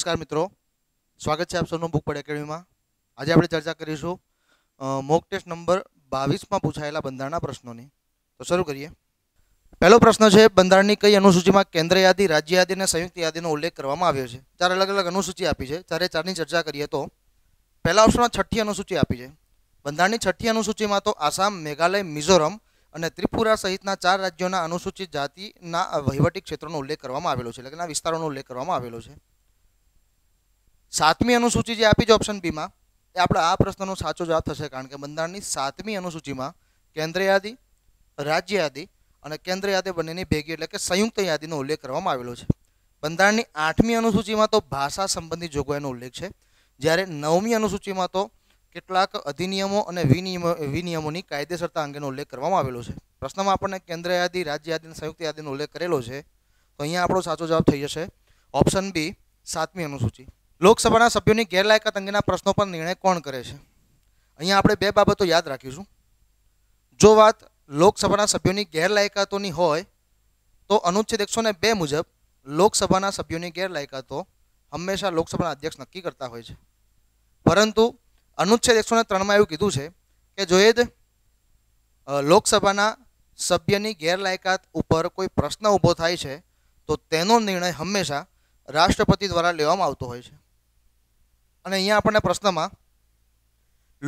નમસ્કાર મિત્રો સ્વાગત છે આપ સૌનું બુક પડ એકેડમીમાં આજે આપણે ચર્ચા કરીશું મોક ટેસ્ટ નંબર બાવીસમાં પૂછાયેલા બંધારણના પ્રશ્નોની તો શરૂ કરીએ પહેલો પ્રશ્ન છે બંધારણની કઈ અનુસૂચિમાં કેન્દ્ર યાદી રાજ્ય યાદી અને સંયુક્ત યાદીનો ઉલ્લેખ કરવામાં આવ્યો છે ચાર અલગ અલગ અનુસૂચિ આપી છે ચારે ચારની ચર્ચા કરીએ તો પહેલા ઓપ્શનમાં છઠ્ઠી અનુસૂચિ આપી છે બંધારણની છઠ્ઠી અનુસૂચિમાં તો આસામ મેઘાલય મિઝોરમ અને ત્રિપુરા સહિતના ચાર રાજ્યોના અનુસૂચિત જાતિના વહીવટી ક્ષેત્રોનો ઉલ્લેખ કરવામાં આવેલો છે એટલે કે વિસ્તારોનો ઉલ્લેખ કરવામાં આવેલો છે સાતમી અનુસૂચિ જે આપી છે ઓપ્શન બીમાં એ આપણે આ પ્રશ્નનો સાચો જવાબ થશે કારણ કે બંધારણની સાતમી અનુસૂચિમાં કેન્દ્ર યાદી રાજ્ય યાદી અને કેન્દ્ર યાદી બંનેની ભેગી એટલે કે સંયુક્ત યાદીનો ઉલ્લેખ કરવામાં આવેલો છે બંધારણની આઠમી અનુસૂચિમાં તો ભાષા સંબંધી જોગવાઈનો ઉલ્લેખ છે જ્યારે નવમી અનુસૂચિમાં તો કેટલાક અધિનિયમો અને વિનિયમો વિનિયમોની કાયદેસરતા અંગેનો ઉલ્લેખ કરવામાં આવેલો છે પ્રશ્નમાં આપણને કેન્દ્ર યાદી રાજ્ય યાદી અને સંયુક્ત યાદીનો ઉલ્લેખ કરેલો છે તો અહીંયા આપણો સાચો જવાબ થઈ જશે ઓપ્શન બી સાતમી અનુસૂચિ લોકસભાના સભ્યોની ગેરલાયકાત અંગેના પ્રશ્નો પર નિર્ણય કોણ કરે છે અહીંયા આપણે બે બાબતો યાદ રાખીશું જો વાત લોકસભાના સભ્યોની ગેરલાયકાતોની હોય તો અનુચ્છેદ એકસો બે મુજબ લોકસભાના સભ્યોની ગેરલાયકાતો હંમેશા લોકસભાના અધ્યક્ષ નક્કી કરતા હોય છે પરંતુ અનુચ્છેદ એકસો ને ત્રણમાં એવું કીધું છે કે જોઈએ જ લોકસભાના સભ્યની ગેરલાયકાત ઉપર કોઈ પ્રશ્ન ઊભો થાય છે તો તેનો નિર્ણય હંમેશા રાષ્ટ્રપતિ દ્વારા લેવામાં આવતો હોય છે અને અહીંયા આપણને પ્રશ્નમાં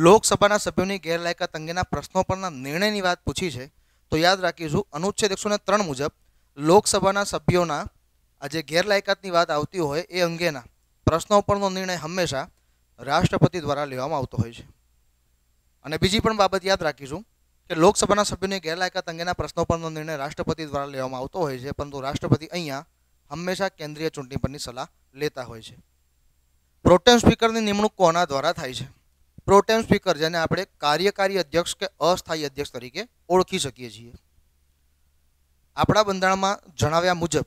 લોકસભાના સભ્યોની ગેરલાયકાત અંગેના પ્રશ્નો પરના નિર્ણયની વાત પૂછી છે તો યાદ રાખીશું અનુચ્છેદ એકસો ત્રણ મુજબ લોકસભાના સભ્યોના આ જે ગેરલાયકાતની વાત આવતી હોય એ અંગેના પ્રશ્નો પરનો નિર્ણય હંમેશા રાષ્ટ્રપતિ દ્વારા લેવામાં આવતો હોય છે અને બીજી પણ બાબત યાદ રાખીશું કે લોકસભાના સભ્યોની ગેરલાયકાત અંગેના પ્રશ્નો પરનો નિર્ણય રાષ્ટ્રપતિ દ્વારા લેવામાં આવતો હોય છે પરંતુ રાષ્ટ્રપતિ અહીંયા હંમેશા કેન્દ્રીય ચૂંટણી પરની સલાહ લેતા હોય છે પ્રોટેમ સ્પીકરની નિમણૂક કોના દ્વારા થાય છે પ્રોટેમ સ્પીકર જેને આપણે કાર્યકારી અધ્યક્ષ કે અસ્થાયી અધ્યક્ષ તરીકે ઓળખી શકીએ છીએ આપણા બંધારણમાં જણાવ્યા મુજબ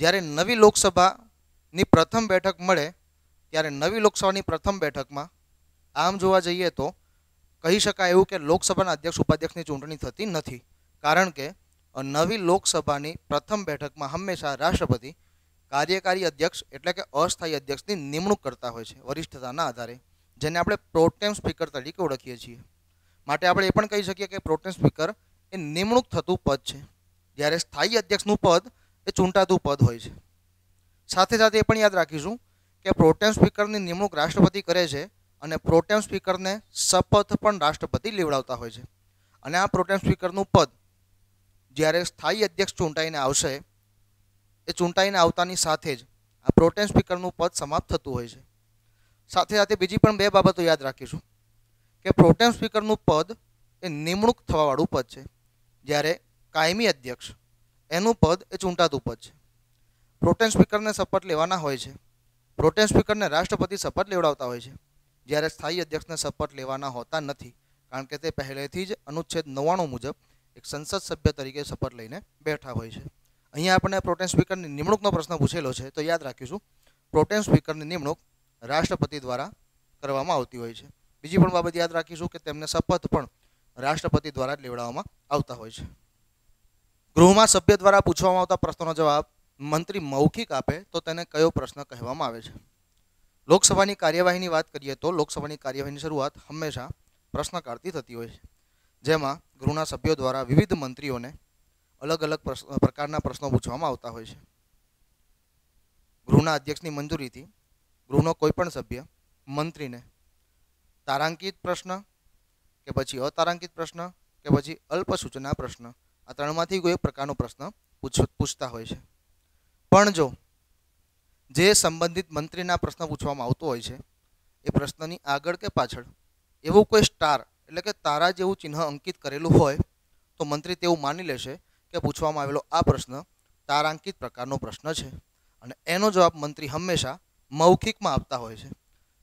જ્યારે નવી લોકસભાની પ્રથમ બેઠક મળે ત્યારે નવી લોકસભાની પ્રથમ બેઠકમાં આમ જોવા જઈએ તો કહી શકાય એવું કે લોકસભાના અધ્યક્ષ ઉપાધ્યક્ષની ચૂંટણી થતી નથી કારણ કે નવી લોકસભાની પ્રથમ બેઠકમાં હંમેશા રાષ્ટ્રપતિ કાર્યકારી અધ્યક્ષ એટલે કે અસ્થાયી અધ્યક્ષની નિમણૂક કરતા હોય છે વરિષ્ઠતાના આધારે જેને આપણે પ્રોટેમ સ્પીકર તરીકે ઓળખીએ છીએ માટે આપણે એ પણ કહી શકીએ કે પ્રોટેમ સ્પીકર એ નિમણૂક થતું પદ છે જ્યારે સ્થાયી અધ્યક્ષનું પદ એ ચૂંટાતું પદ હોય છે સાથે સાથે એ પણ યાદ રાખીશું કે પ્રોટેમ સ્પીકરની નિમણૂક રાષ્ટ્રપતિ કરે છે અને પ્રોટેમ સ્પીકરને શપથ પણ રાષ્ટ્રપતિ લેવડાવતા હોય છે અને આ પ્રોટેમ સ્પીકરનું પદ જ્યારે સ્થાયી અધ્યક્ષ ચૂંટાઈને આવશે એ ચૂંટાઈને આવતાની સાથે જ આ પ્રોટેન સ્પીકરનું પદ સમાપ્ત થતું હોય છે સાથે સાથે બીજી પણ બે બાબતો યાદ રાખીશું કે પ્રોટેમ સ્પીકરનું પદ એ નિમણૂક થવાવાળું પદ છે જ્યારે કાયમી અધ્યક્ષ એનું પદ એ ચૂંટાતું પદ છે પ્રોટેમ સ્પીકરને શપથ લેવાના હોય છે પ્રોટેમ સ્પીકરને રાષ્ટ્રપતિ શપથ લેવડાવતા હોય છે જ્યારે સ્થાયી અધ્યક્ષને શપથ લેવાના હોતા નથી કારણ કે તે પહેલેથી જ અનુચ્છેદ નવ્વાણું મુજબ એક સંસદ સભ્ય તરીકે શપથ લઈને બેઠા હોય છે અહીંયા આપણને પ્રોટેન સ્પીકરની નિમણૂકનો પ્રશ્ન પૂછેલો છે તો યાદ રાખીશું પ્રોટેન સ્પીકરની નિમણૂક રાષ્ટ્રપતિ દ્વારા કરવામાં આવતી હોય છે બીજી પણ બાબત યાદ રાખીશું કે તેમને શપથ પણ રાષ્ટ્રપતિ દ્વારા લેવડાવવામાં આવતા હોય છે ગૃહમાં સભ્ય દ્વારા પૂછવામાં આવતા પ્રશ્નોનો જવાબ મંત્રી મૌખિક આપે તો તેને કયો પ્રશ્ન કહેવામાં આવે છે લોકસભાની કાર્યવાહીની વાત કરીએ તો લોકસભાની કાર્યવાહીની શરૂઆત હંમેશા પ્રશ્નકાળથી થતી હોય છે જેમાં ગૃહના સભ્યો દ્વારા વિવિધ મંત્રીઓને અલગ અલગ પ્રકારના પ્રશ્નો પૂછવામાં આવતા હોય છે ગૃહના અધ્યક્ષની મંજૂરીથી ગૃહનો કોઈપણ સભ્ય મંત્રીને તારાંકિત પ્રશ્ન કે પછી અતારાંકિત પ્રશ્ન કે પછી અલ્પ સૂચના પ્રશ્ન આ ત્રણમાંથી કોઈ પ્રકારનો પ્રશ્ન પૂછ પૂછતા હોય છે પણ જો જે સંબંધિત મંત્રીના પ્રશ્ન પૂછવામાં આવતો હોય છે એ પ્રશ્નની આગળ કે પાછળ એવું કોઈ સ્ટાર એટલે કે તારા જેવું ચિહ્ન અંકિત કરેલું હોય તો મંત્રી તેવું માની લેશે કે પૂછવામાં આવેલો આ પ્રશ્ન તારાંકિત પ્રકારનો પ્રશ્ન છે અને એનો જવાબ મંત્રી હંમેશા મૌખિકમાં આપતા હોય છે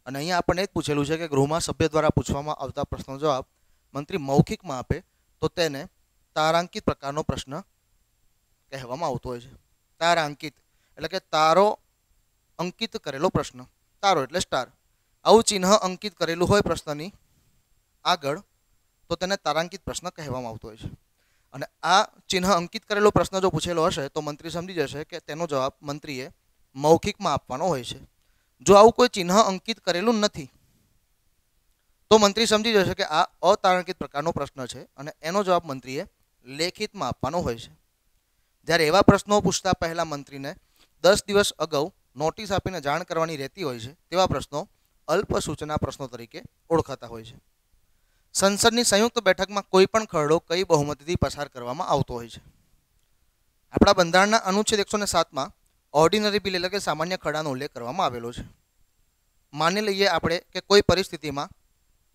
અને અહીંયા આપણને એક પૂછેલું છે કે ગૃહમાં સભ્ય દ્વારા પૂછવામાં આવતા પ્રશ્નનો જવાબ મંત્રી મૌખિકમાં આપે તો તેને તારાંકિત પ્રકારનો પ્રશ્ન કહેવામાં આવતો હોય છે તારાંકિત એટલે કે તારો અંકિત કરેલો પ્રશ્ન તારો એટલે સ્ટાર આવું ચિહ્ન અંકિત કરેલું હોય પ્રશ્નની આગળ તો તેને તારાંકિત પ્રશ્ન કહેવામાં આવતો હોય છે અને આ ચિહ્ન અંકિત કરેલો પ્રશ્ન જો પૂછેલો હશે તો મંત્રી સમજી જશે કે તેનો જવાબ મંત્રીએ મૌખિકમાં આપવાનો હોય છે જો આવું કોઈ ચિહ્ન અંકિત કરેલું નથી તો મંત્રી સમજી જશે કે આ અતારણકિત પ્રકારનો પ્રશ્ન છે અને એનો જવાબ મંત્રીએ લેખિતમાં આપવાનો હોય છે જ્યારે એવા પ્રશ્નો પૂછતા પહેલાં મંત્રીને દસ દિવસ અગાઉ નોટિસ આપીને જાણ કરવાની રહેતી હોય છે તેવા પ્રશ્નો અલ્પ સૂચના પ્રશ્નો તરીકે ઓળખાતા હોય છે સંસદની સંયુક્ત બેઠકમાં કોઈ પણ ખરડો કઈ બહુમતીથી પસાર કરવામાં આવતો હોય છે આપણા બંધારણના અનુચ્છેદ એકસો ને સાતમાં ઓર્ડિનરી બિલ એટલે કે સામાન્ય ખરડાનો ઉલ્લેખ કરવામાં આવેલો છે માની લઈએ આપણે કે કોઈ પરિસ્થિતિમાં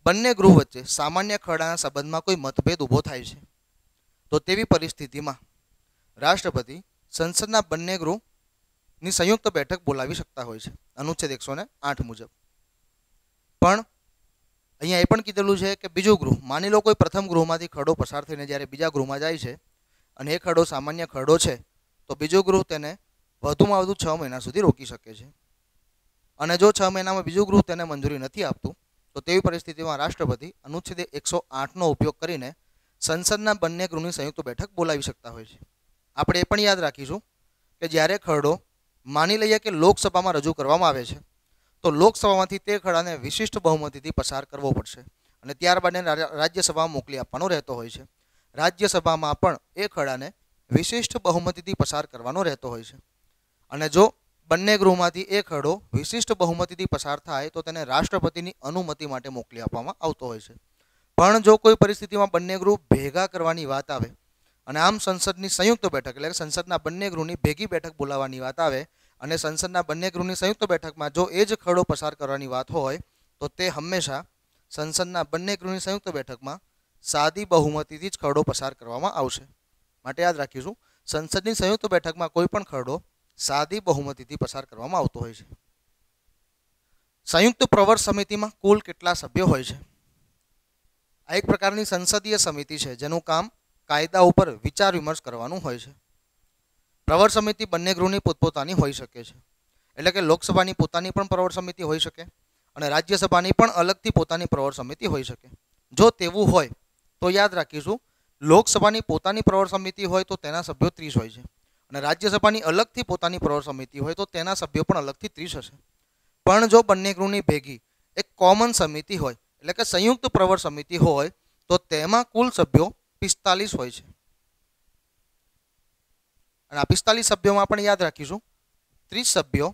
બંને ગૃહ વચ્ચે સામાન્ય ખરડાના સંબંધમાં કોઈ મતભેદ ઊભો થાય છે તો તેવી પરિસ્થિતિમાં રાષ્ટ્રપતિ સંસદના બંને ગૃહની સંયુક્ત બેઠક બોલાવી શકતા હોય છે અનુચ્છેદ એકસો ને આઠ મુજબ પણ અહીંયા એ પણ કીધેલું છે કે બીજું ગૃહ માની લો કોઈ પ્રથમ ગૃહમાંથી ખરડો પસાર થઈને જ્યારે બીજા ગૃહમાં જાય છે અને એ ખરડો સામાન્ય ખરડો છે તો બીજું ગૃહ તેને વધુમાં વધુ છ મહિના સુધી રોકી શકે છે અને જો છ મહિનામાં બીજું ગૃહ તેને મંજૂરી નથી આપતું તો તેવી પરિસ્થિતિમાં રાષ્ટ્રપતિ અનુચ્છેદ એકસો આઠનો ઉપયોગ કરીને સંસદના બંને ગૃહની સંયુક્ત બેઠક બોલાવી શકતા હોય છે આપણે એ પણ યાદ રાખીશું કે જ્યારે ખરડો માની લઈએ કે લોકસભામાં રજૂ કરવામાં આવે છે તો લોકસભામાંથી તે ખરડાને વિશિષ્ટ બહુમતીથી પસાર કરવો પડશે અને ત્યારબાદ એને રાજ્યસભામાં મોકલી આપવાનો રહેતો હોય છે રાજ્યસભામાં પણ એ ખરડાને વિશિષ્ટ બહુમતીથી પસાર કરવાનો રહેતો હોય છે અને જો બંને ગૃહમાંથી એ ખરડો વિશિષ્ટ બહુમતીથી પસાર થાય તો તેને રાષ્ટ્રપતિની અનુમતિ માટે મોકલી આપવામાં આવતો હોય છે પણ જો કોઈ પરિસ્થિતિમાં બંને ગૃહ ભેગા કરવાની વાત આવે અને આમ સંસદની સંયુક્ત બેઠક એટલે સંસદના બંને ગૃહની ભેગી બેઠક બોલાવવાની વાત આવે અને સંસદના બંને ગૃહની સંયુક્ત બેઠકમાં જો એ જ ખરડો પસાર કરવાની વાત હોય તો તે હંમેશા સંસદના બંને ગૃહની સંયુક્ત બેઠકમાં સાદી બહુમતીથી જ ખરડો પસાર કરવામાં આવશે માટે યાદ રાખીશું સંસદની સંયુક્ત બેઠકમાં કોઈ પણ ખરડો સાદી બહુમતીથી પસાર કરવામાં આવતો હોય છે સંયુક્ત પ્રવર સમિતિમાં કુલ કેટલા સભ્યો હોય છે આ એક પ્રકારની સંસદીય સમિતિ છે જેનું કામ કાયદા ઉપર વિચાર વિમર્શ કરવાનું હોય છે પ્રવર સમિતિ બંને ગૃહની પોતપોતાની હોઈ શકે છે એટલે કે લોકસભાની પોતાની પણ પ્રવર સમિતિ હોઈ શકે અને રાજ્યસભાની પણ અલગથી પોતાની પ્રવર સમિતિ હોઈ શકે જો તેવું હોય તો યાદ રાખીશું લોકસભાની પોતાની પ્રવર સમિતિ હોય તો તેના સભ્યો ત્રીસ હોય છે અને રાજ્યસભાની અલગથી પોતાની પ્રવર સમિતિ હોય તો તેના સભ્યો પણ અલગથી ત્રીસ હશે પણ જો બંને ગૃહની ભેગી એક કોમન સમિતિ હોય એટલે કે સંયુક્ત પ્રવર સમિતિ હોય તો તેમાં કુલ સભ્યો પિસ્તાલીસ હોય છે અને આ પિસ્તાલીસ સભ્યોમાં પણ યાદ રાખીશું ત્રીસ સભ્યો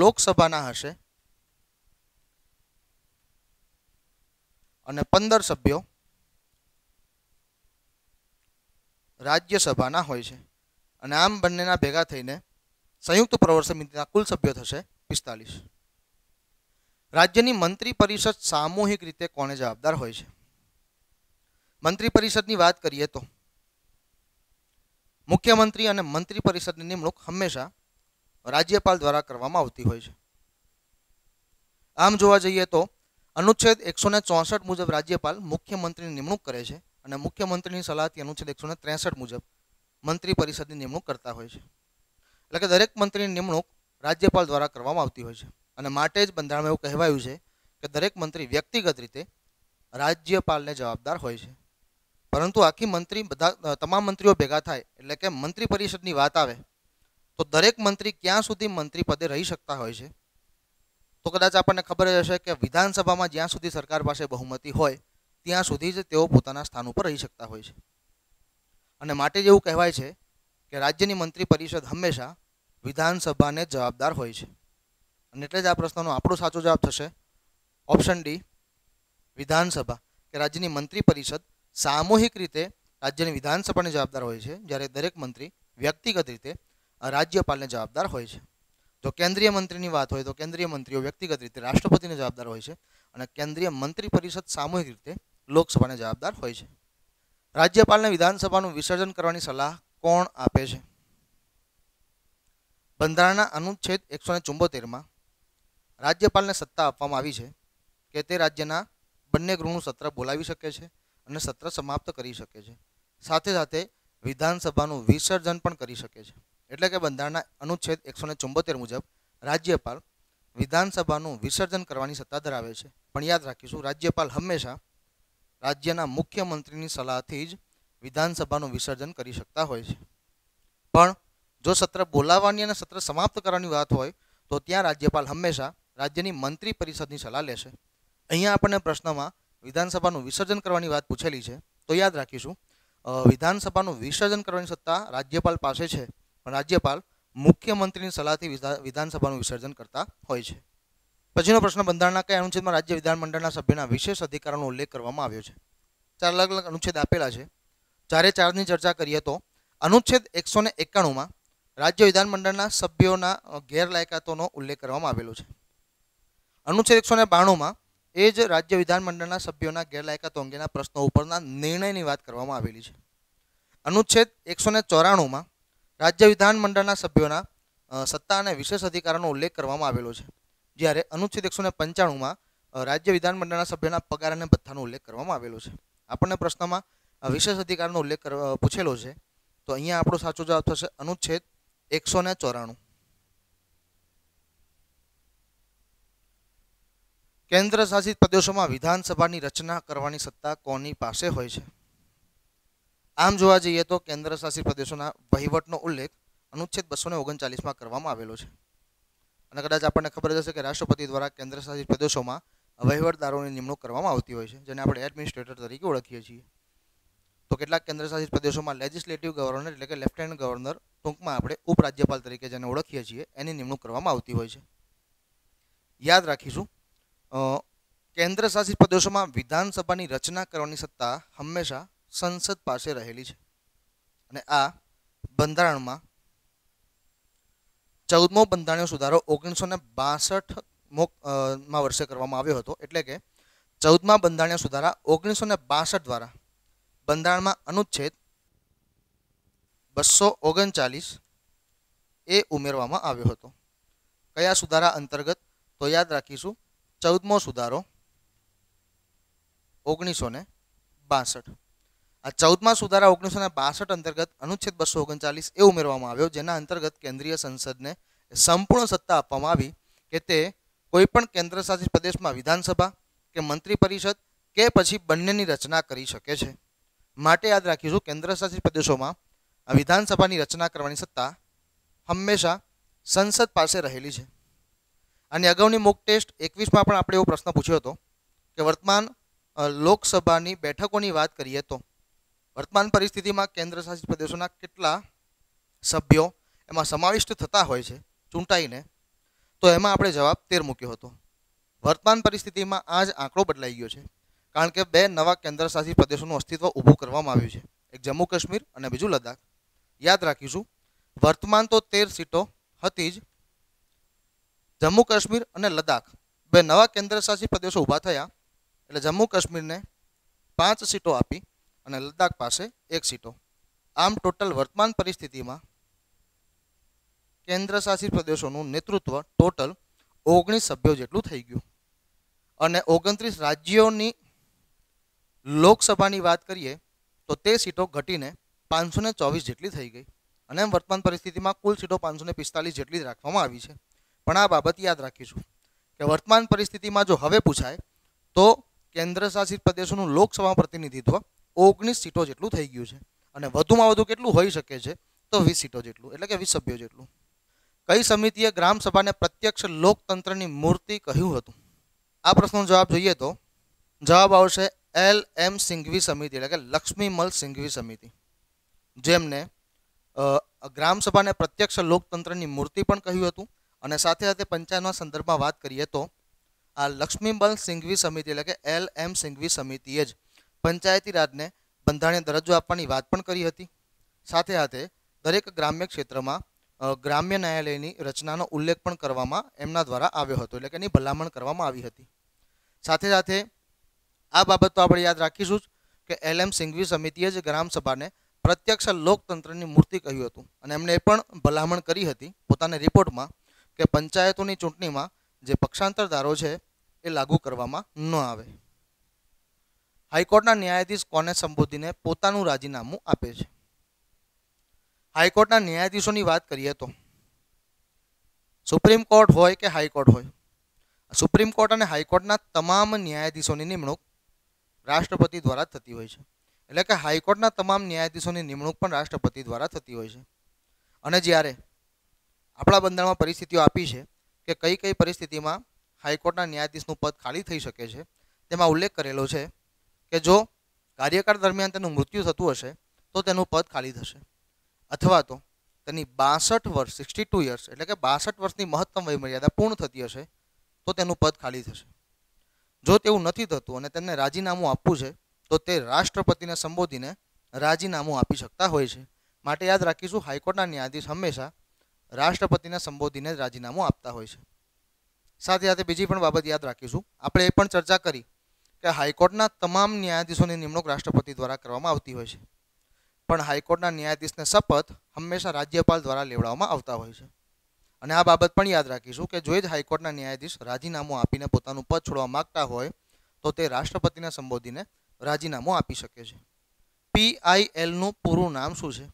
લોકસભાના હશે અને પંદર સભ્યો રાજ્યસભાના હોય છે અને આમ બંનેના ભેગા થઈને સંયુક્ત પ્રવર સમિતિના કુલ સભ્યો થશે પિસ્તાલીસ રાજ્યની મંત્રી પરિષદ સામૂહિક રીતે કોને જવાબદાર હોય છે મંત્રી પરિષદની વાત કરીએ તો મુખ્યમંત્રી અને મંત્રી પરિષદની નિમણૂક હંમેશા રાજ્યપાલ દ્વારા કરવામાં આવતી હોય છે આમ જોવા જઈએ તો અનુચ્છેદ એકસો ને ચોસઠ મુજબ રાજ્યપાલ મુખ્યમંત્રીની નિમણૂક કરે છે અને મુખ્યમંત્રીની સલાહથી અનુચ્છેદ એકસો ને ત્રેસઠ મુજબ મંત્રી પરિષદની નિમણૂક કરતા હોય છે એટલે કે દરેક મંત્રીની નિમણૂક રાજ્યપાલ દ્વારા કરવામાં આવતી હોય છે અને માટે જ બંધારણમાં એવું કહેવાયું છે કે દરેક મંત્રી વ્યક્તિગત રીતે રાજ્યપાલને જવાબદાર હોય છે પરંતુ આખી મંત્રી બધા તમામ મંત્રીઓ ભેગા થાય એટલે કે મંત્રી પરિષદની વાત આવે તો દરેક મંત્રી ક્યાં સુધી મંત્રી પદે રહી શકતા હોય છે તો કદાચ આપણને ખબર જ હશે કે વિધાનસભામાં જ્યાં સુધી સરકાર પાસે બહુમતી હોય ત્યાં સુધી જ તેઓ પોતાના સ્થાન ઉપર રહી શકતા હોય છે અને માટે જ એવું કહેવાય છે કે રાજ્યની મંત્રી પરિષદ હંમેશા વિધાનસભાને જવાબદાર હોય છે અને એટલે જ આ પ્રશ્નનો આપણો સાચો જવાબ થશે ઓપ્શન ડી વિધાનસભા કે રાજ્યની મંત્રી પરિષદ સામૂહિક રીતે રાજ્યની વિધાનસભાને જવાબદાર હોય છે જ્યારે દરેક મંત્રી વ્યક્તિગત રીતે રાજ્યપાલને જવાબદાર હોય છે જો કેન્દ્રીય મંત્રીની વાત હોય તો કેન્દ્રીય મંત્રીઓ વ્યક્તિગત રીતે રાષ્ટ્રપતિને જવાબદાર હોય છે અને કેન્દ્રીય મંત્રી પરિષદ સામૂહિક રીતે લોકસભાને જવાબદાર હોય છે રાજ્યપાલને વિધાનસભાનું વિસર્જન કરવાની સલાહ કોણ આપે છે બંધારણના અનુચ્છેદ એકસો ને ચુંબોતેરમાં રાજ્યપાલને સત્તા આપવામાં આવી છે કે તે રાજ્યના બંને ગૃહનું સત્ર બોલાવી શકે છે અને સત્ર સમાપ્ત કરી શકે છે સાથે સાથે વિધાનસભાનું વિસર્જન પણ કરી શકે છે એટલે કે બંધારણના અનુચ્છેદ એકસો ને ચુંબોતેર મુજબ રાજ્યપાલ વિધાનસભાનું વિસર્જન કરવાની સત્તા ધરાવે છે પણ યાદ રાખીશું રાજ્યપાલ હંમેશા રાજ્યના મુખ્યમંત્રીની સલાહથી જ વિધાનસભાનું વિસર્જન કરી શકતા હોય છે પણ જો સત્ર બોલાવવાની અને સત્ર સમાપ્ત કરવાની વાત હોય તો ત્યાં રાજ્યપાલ હંમેશા રાજ્યની મંત્રી પરિષદની સલાહ લેશે અહીંયા આપણને પ્રશ્નમાં વિધાનસભાનું વિસર્જન કરવાની વાત પૂછેલી છે તો યાદ રાખીશું વિધાનસભાનું વિસર્જન કરવાની સત્તા રાજ્યપાલ પાસે છે પણ રાજ્યપાલ મુખ્યમંત્રીની સલાહથી વિધાનસભાનું વિસર્જન કરતા હોય છે પછીનો પ્રશ્ન બંધારણના કયા અનુચ્છેદમાં રાજ્ય વિધાનમંડળના સભ્યના વિશેષ અધિકારોનો ઉલ્લેખ કરવામાં આવ્યો છે ચાર અલગ અલગ અનુચ્છેદ આપેલા છે ચારે ચારની ચર્ચા કરીએ તો અનુચ્છેદ એકસો ને એકાણુંમાં રાજ્ય વિધાનમંડળના સભ્યોના ગેરલાયકાતોનો ઉલ્લેખ કરવામાં આવેલો છે અનુચ્છેદ એકસો ને બાણુંમાં એ જ રાજ્ય વિધાનમંડળના સભ્યોના ગેરલાયકાતો અંગેના પ્રશ્નો ઉપરના નિર્ણયની વાત કરવામાં આવેલી છે અનુચ્છેદ એકસો ને ચોરાણુંમાં રાજ્ય વિધાનમંડળના સભ્યોના સત્તા અને વિશેષ અધિકારોનો ઉલ્લેખ કરવામાં આવેલો છે જ્યારે અનુચ્છેદ એકસો ને પંચાણુંમાં રાજ્ય વિધાનમંડળના સભ્યોના પગાર અને ભથ્થાનો ઉલ્લેખ કરવામાં આવેલો છે આપણને પ્રશ્નમાં વિશેષ અધિકારનો ઉલ્લેખ પૂછેલો છે તો અહીંયા આપણો સાચો જવાબ થશે અનુચ્છેદ એકસો ને ચોરાણું કેન્દ્ર શાસિત પ્રદેશોમાં વિધાનસભાની રચના કરવાની સત્તા કોની પાસે હોય છે આમ જોવા જઈએ તો કેન્દ્ર શાસિત પ્રદેશોના વહીવટનો ઉલ્લેખ અનુચ્છેદ બસો ને ઓગણચાલીસમાં કરવામાં આવેલો છે અને કદાચ આપણને ખબર જશે કે રાષ્ટ્રપતિ દ્વારા કેન્દ્ર શાસિત પ્રદેશોમાં વહીવટદારોની નિમણૂક કરવામાં આવતી હોય છે જેને આપણે એડમિનિસ્ટ્રેટર તરીકે ઓળખીએ છીએ તો કેટલાક કેન્દ્ર શાસિત પ્રદેશોમાં લેજિસ્લેટિવ ગવર્નર એટલે કે લેફ્ટનન્ટ ગવર્નર ટૂંકમાં આપણે ઉપરાજ્યપાલ તરીકે જેને ઓળખીએ છીએ એની નિમણૂક કરવામાં આવતી હોય છે યાદ રાખીશું કેન્દ્ર શાસિત પ્રદેશોમાં વિધાનસભાની રચના કરવાની સત્તા હંમેશા સંસદ પાસે રહેલી છે અને આ બંધારણમાં ચૌદમો બંધારણીય સુધારો ઓગણીસો ને બાસઠ માં વર્ષે કરવામાં આવ્યો હતો એટલે કે ચૌદમા બંધારણીય સુધારા ઓગણીસો ને બાસઠ દ્વારા બંધારણમાં અનુચ્છેદ બસો ઓગણચાલીસ એ ઉમેરવામાં આવ્યો હતો કયા સુધારા અંતર્ગત તો યાદ રાખીશું ચૌદમો સુધારો ઓગણીસો ને બાસઠ આ ચૌદમાં સુધારા ઓગણીસો ને બાસઠ અંતર્ગત અનુચ્છેદ બસો ઓગણચાલીસ એ ઉમેરવામાં આવ્યો જેના અંતર્ગત કેન્દ્રીય સંસદને સંપૂર્ણ સત્તા આપવામાં આવી કે તે કોઈપણ કેન્દ્રશાસિત પ્રદેશમાં વિધાનસભા કે મંત્રી પરિષદ કે પછી બંનેની રચના કરી શકે છે માટે યાદ રાખીશું કેન્દ્રશાસિત પ્રદેશોમાં વિધાનસભાની રચના કરવાની સત્તા હંમેશા સંસદ પાસે રહેલી છે અને અગાઉની મોક ટેસ્ટ એકવીસમાં પણ આપણે એવો પ્રશ્ન પૂછ્યો હતો કે વર્તમાન લોકસભાની બેઠકોની વાત કરીએ તો વર્તમાન પરિસ્થિતિમાં કેન્દ્રશાસિત પ્રદેશોના કેટલા સભ્યો એમાં સમાવિષ્ટ થતા હોય છે ચૂંટાઈને તો એમાં આપણે જવાબ તેર મૂક્યો હતો વર્તમાન પરિસ્થિતિમાં આ જ આંકડો બદલાઈ ગયો છે કારણ કે બે નવા કેન્દ્રશાસિત પ્રદેશોનું અસ્તિત્વ ઊભું કરવામાં આવ્યું છે એક જમ્મુ કાશ્મીર અને બીજું લદ્દાખ યાદ રાખીશું વર્તમાન તો તેર સીટો હતી જ જમ્મુ કાશ્મીર અને લદ્દાખ બે નવા કેન્દ્રશાસિત પ્રદેશો ઊભા થયા એટલે જમ્મુ કાશ્મીરને પાંચ સીટો આપી અને લદ્દાખ પાસે એક સીટો આમ ટોટલ વર્તમાન પરિસ્થિતિમાં કેન્દ્રશાસિત પ્રદેશોનું નેતૃત્વ ટોટલ ઓગણીસ સભ્યો જેટલું થઈ ગયું અને ઓગણત્રીસ રાજ્યોની લોકસભાની વાત કરીએ તો તે સીટો ઘટીને પાંચસો ચોવીસ જેટલી થઈ ગઈ અને વર્તમાન પરિસ્થિતિમાં કુલ સીટો પાંચસો ને પિસ્તાલીસ જેટલી રાખવામાં આવી છે પણ આ બાબત યાદ રાખીશું કે વર્તમાન પરિસ્થિતિમાં જો હવે પૂછાય તો કેન્દ્ર શાસિત પ્રદેશોનું લોકસભા પ્રતિનિધિત્વ ઓગણીસ સીટો જેટલું થઈ ગયું છે અને વધુમાં વધુ કેટલું હોઈ શકે છે તો વીસ સીટો જેટલું એટલે કે વીસ સભ્યો જેટલું કઈ સમિતિએ ગ્રામસભાને પ્રત્યક્ષ લોકતંત્રની મૂર્તિ કહ્યું હતું આ પ્રશ્નનો જવાબ જોઈએ તો જવાબ આવશે એલ એમ સિંઘવી સમિતિ એટલે કે લક્ષ્મીમલ સિંઘવી સમિતિ જેમને ગ્રામસભાને પ્રત્યક્ષ લોકતંત્રની મૂર્તિ પણ કહ્યું હતું અને સાથે સાથે પંચાયતના સંદર્ભમાં વાત કરીએ તો આ લક્ષ્મીબલ સિંઘવી સમિતિ એટલે કે એલ એમ સિંઘવી સમિતિએ જ પંચાયતી રાજને બંધારણીય દરજ્જો આપવાની વાત પણ કરી હતી સાથે સાથે દરેક ગ્રામ્ય ક્ષેત્રમાં ગ્રામ્ય ન્યાયાલયની રચનાનો ઉલ્લેખ પણ કરવામાં એમના દ્વારા આવ્યો હતો એટલે કે એની ભલામણ કરવામાં આવી હતી સાથે સાથે આ બાબત તો આપણે યાદ રાખીશું જ કે એલ એમ સિંઘવી સમિતિએ જ ગ્રામસભાને પ્રત્યક્ષ લોકતંત્રની મૂર્તિ કહ્યું હતું અને એમણે પણ ભલામણ કરી હતી પોતાના રિપોર્ટમાં કે પંચાયતોની ચૂંટણીમાં જે પક્ષાંતરદારો છે એ લાગુ કરવામાં ન આવે હાઈકોર્ટના ન્યાયાધીશ કોને સંબોધીને પોતાનું રાજીનામું આપે છે હાઈકોર્ટના ન્યાયાધીશોની વાત કરીએ તો સુપ્રીમ કોર્ટ હોય કે હાઈકોર્ટ હોય સુપ્રીમ કોર્ટ અને હાઈકોર્ટના તમામ ન્યાયાધીશોની નિમણૂક રાષ્ટ્રપતિ દ્વારા થતી હોય છે એટલે કે હાઈકોર્ટના તમામ ન્યાયાધીશોની નિમણૂક પણ રાષ્ટ્રપતિ દ્વારા થતી હોય છે અને જ્યારે આપણા બંધારણમાં પરિસ્થિતિઓ આપી છે કે કઈ કઈ પરિસ્થિતિમાં હાઈકોર્ટના ન્યાયાધીશનું પદ ખાલી થઈ શકે છે તેમાં ઉલ્લેખ કરેલો છે કે જો કાર્યકાળ દરમિયાન તેનું મૃત્યુ થતું હશે તો તેનું પદ ખાલી થશે અથવા તો તેની બાસઠ વર્ષ સિક્સટી ટુ યર્સ એટલે કે બાસઠ વર્ષની મહત્તમ વયમર્યાદા પૂર્ણ થતી હશે તો તેનું પદ ખાલી થશે જો તેવું નથી થતું અને તેમને રાજીનામું આપવું છે તો તે રાષ્ટ્રપતિને સંબોધીને રાજીનામું આપી શકતા હોય છે માટે યાદ રાખીશું હાઈકોર્ટના ન્યાયાધીશ હંમેશા રાષ્ટ્રપતિને સંબોધીને રાજીનામું આપતા હોય છે સાથે સાથે બીજી પણ બાબત યાદ રાખીશું આપણે એ પણ ચર્ચા કરી કે હાઈકોર્ટના તમામ ન્યાયાધીશોની નિમણૂક રાષ્ટ્રપતિ દ્વારા કરવામાં આવતી હોય છે પણ હાઈકોર્ટના ન્યાયાધીશને શપથ હંમેશા રાજ્યપાલ દ્વારા લેવડાવવામાં આવતા હોય છે અને આ બાબત પણ યાદ રાખીશું કે જો જ હાઈકોર્ટના ન્યાયાધીશ રાજીનામું આપીને પોતાનું પદ છોડવા માગતા હોય તો તે રાષ્ટ્રપતિને સંબોધીને રાજીનામું આપી શકે છે પીઆઈએલનું પૂરું નામ શું છે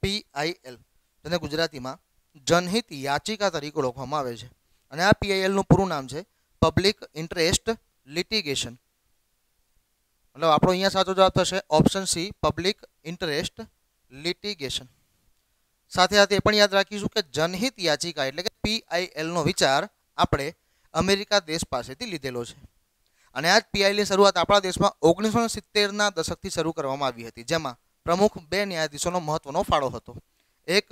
પીઆઈએલ જેને ગુજરાતીમાં જનહિત યાચિકા તરીકે ઓળખવામાં આવે છે અને આ પીઆઈએલનું પૂરું નામ છે પબ્લિક ઇન્ટરેસ્ટ લિટિગેશન મતલબ આપણો અહીંયા સાચો જવાબ થશે option C public interest litigation સાથે સાથે એ પણ યાદ રાખીશું કે જનહિત યાચિકા એટલે કે પીઆઈએલનો વિચાર આપણે અમેરિકા દેશ પાસેથી લીધેલો છે અને આ જ પીઆઈએલની શરૂઆત આપણા દેશમાં ઓગણીસો સિત્તેરના દશકથી શરૂ કરવામાં આવી હતી જેમાં પ્રમુખ બે ન્યાયાધીશોનો મહત્વનો ફાળો હતો એક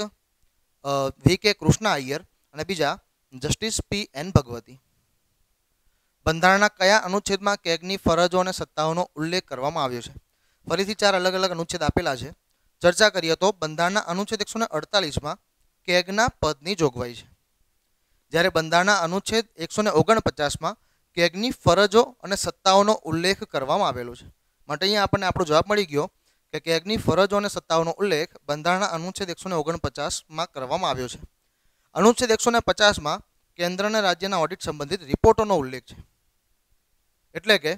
વી કે કૃષ્ણ આયર અને બીજા જસ્ટિસ પી એન ભગવતી બંધારણના કયા અનુચ્છેદમાં કેગની ફરજો અને સત્તાઓનો ઉલ્લેખ કરવામાં આવ્યો છે ફરીથી ચાર અલગ અલગ અનુચ્છેદ આપેલા છે ચર્ચા કરીએ તો બંધારણના અનુચ્છેદ એકસો ને અડતાલીસમાં કેગના પદની જોગવાઈ છે જ્યારે બંધારણના અનુચ્છેદ એકસો ને ઓગણપચાસમાં કેગની ફરજો અને સત્તાઓનો ઉલ્લેખ કરવામાં આવેલો છે માટે અહીંયા આપણને આપણો જવાબ મળી ગયો કે કેગની ફરજો અને સત્તાઓનો ઉલ્લેખ બંધારણના અનુચ્છેદ એકસો ને ઓગણપચાસમાં કરવામાં આવ્યો છે અનુચ્છેદ એકસો ને પચાસમાં કેન્દ્ર અને રાજ્યના ઓડિટ સંબંધિત રિપોર્ટોનો ઉલ્લેખ છે એટલે કે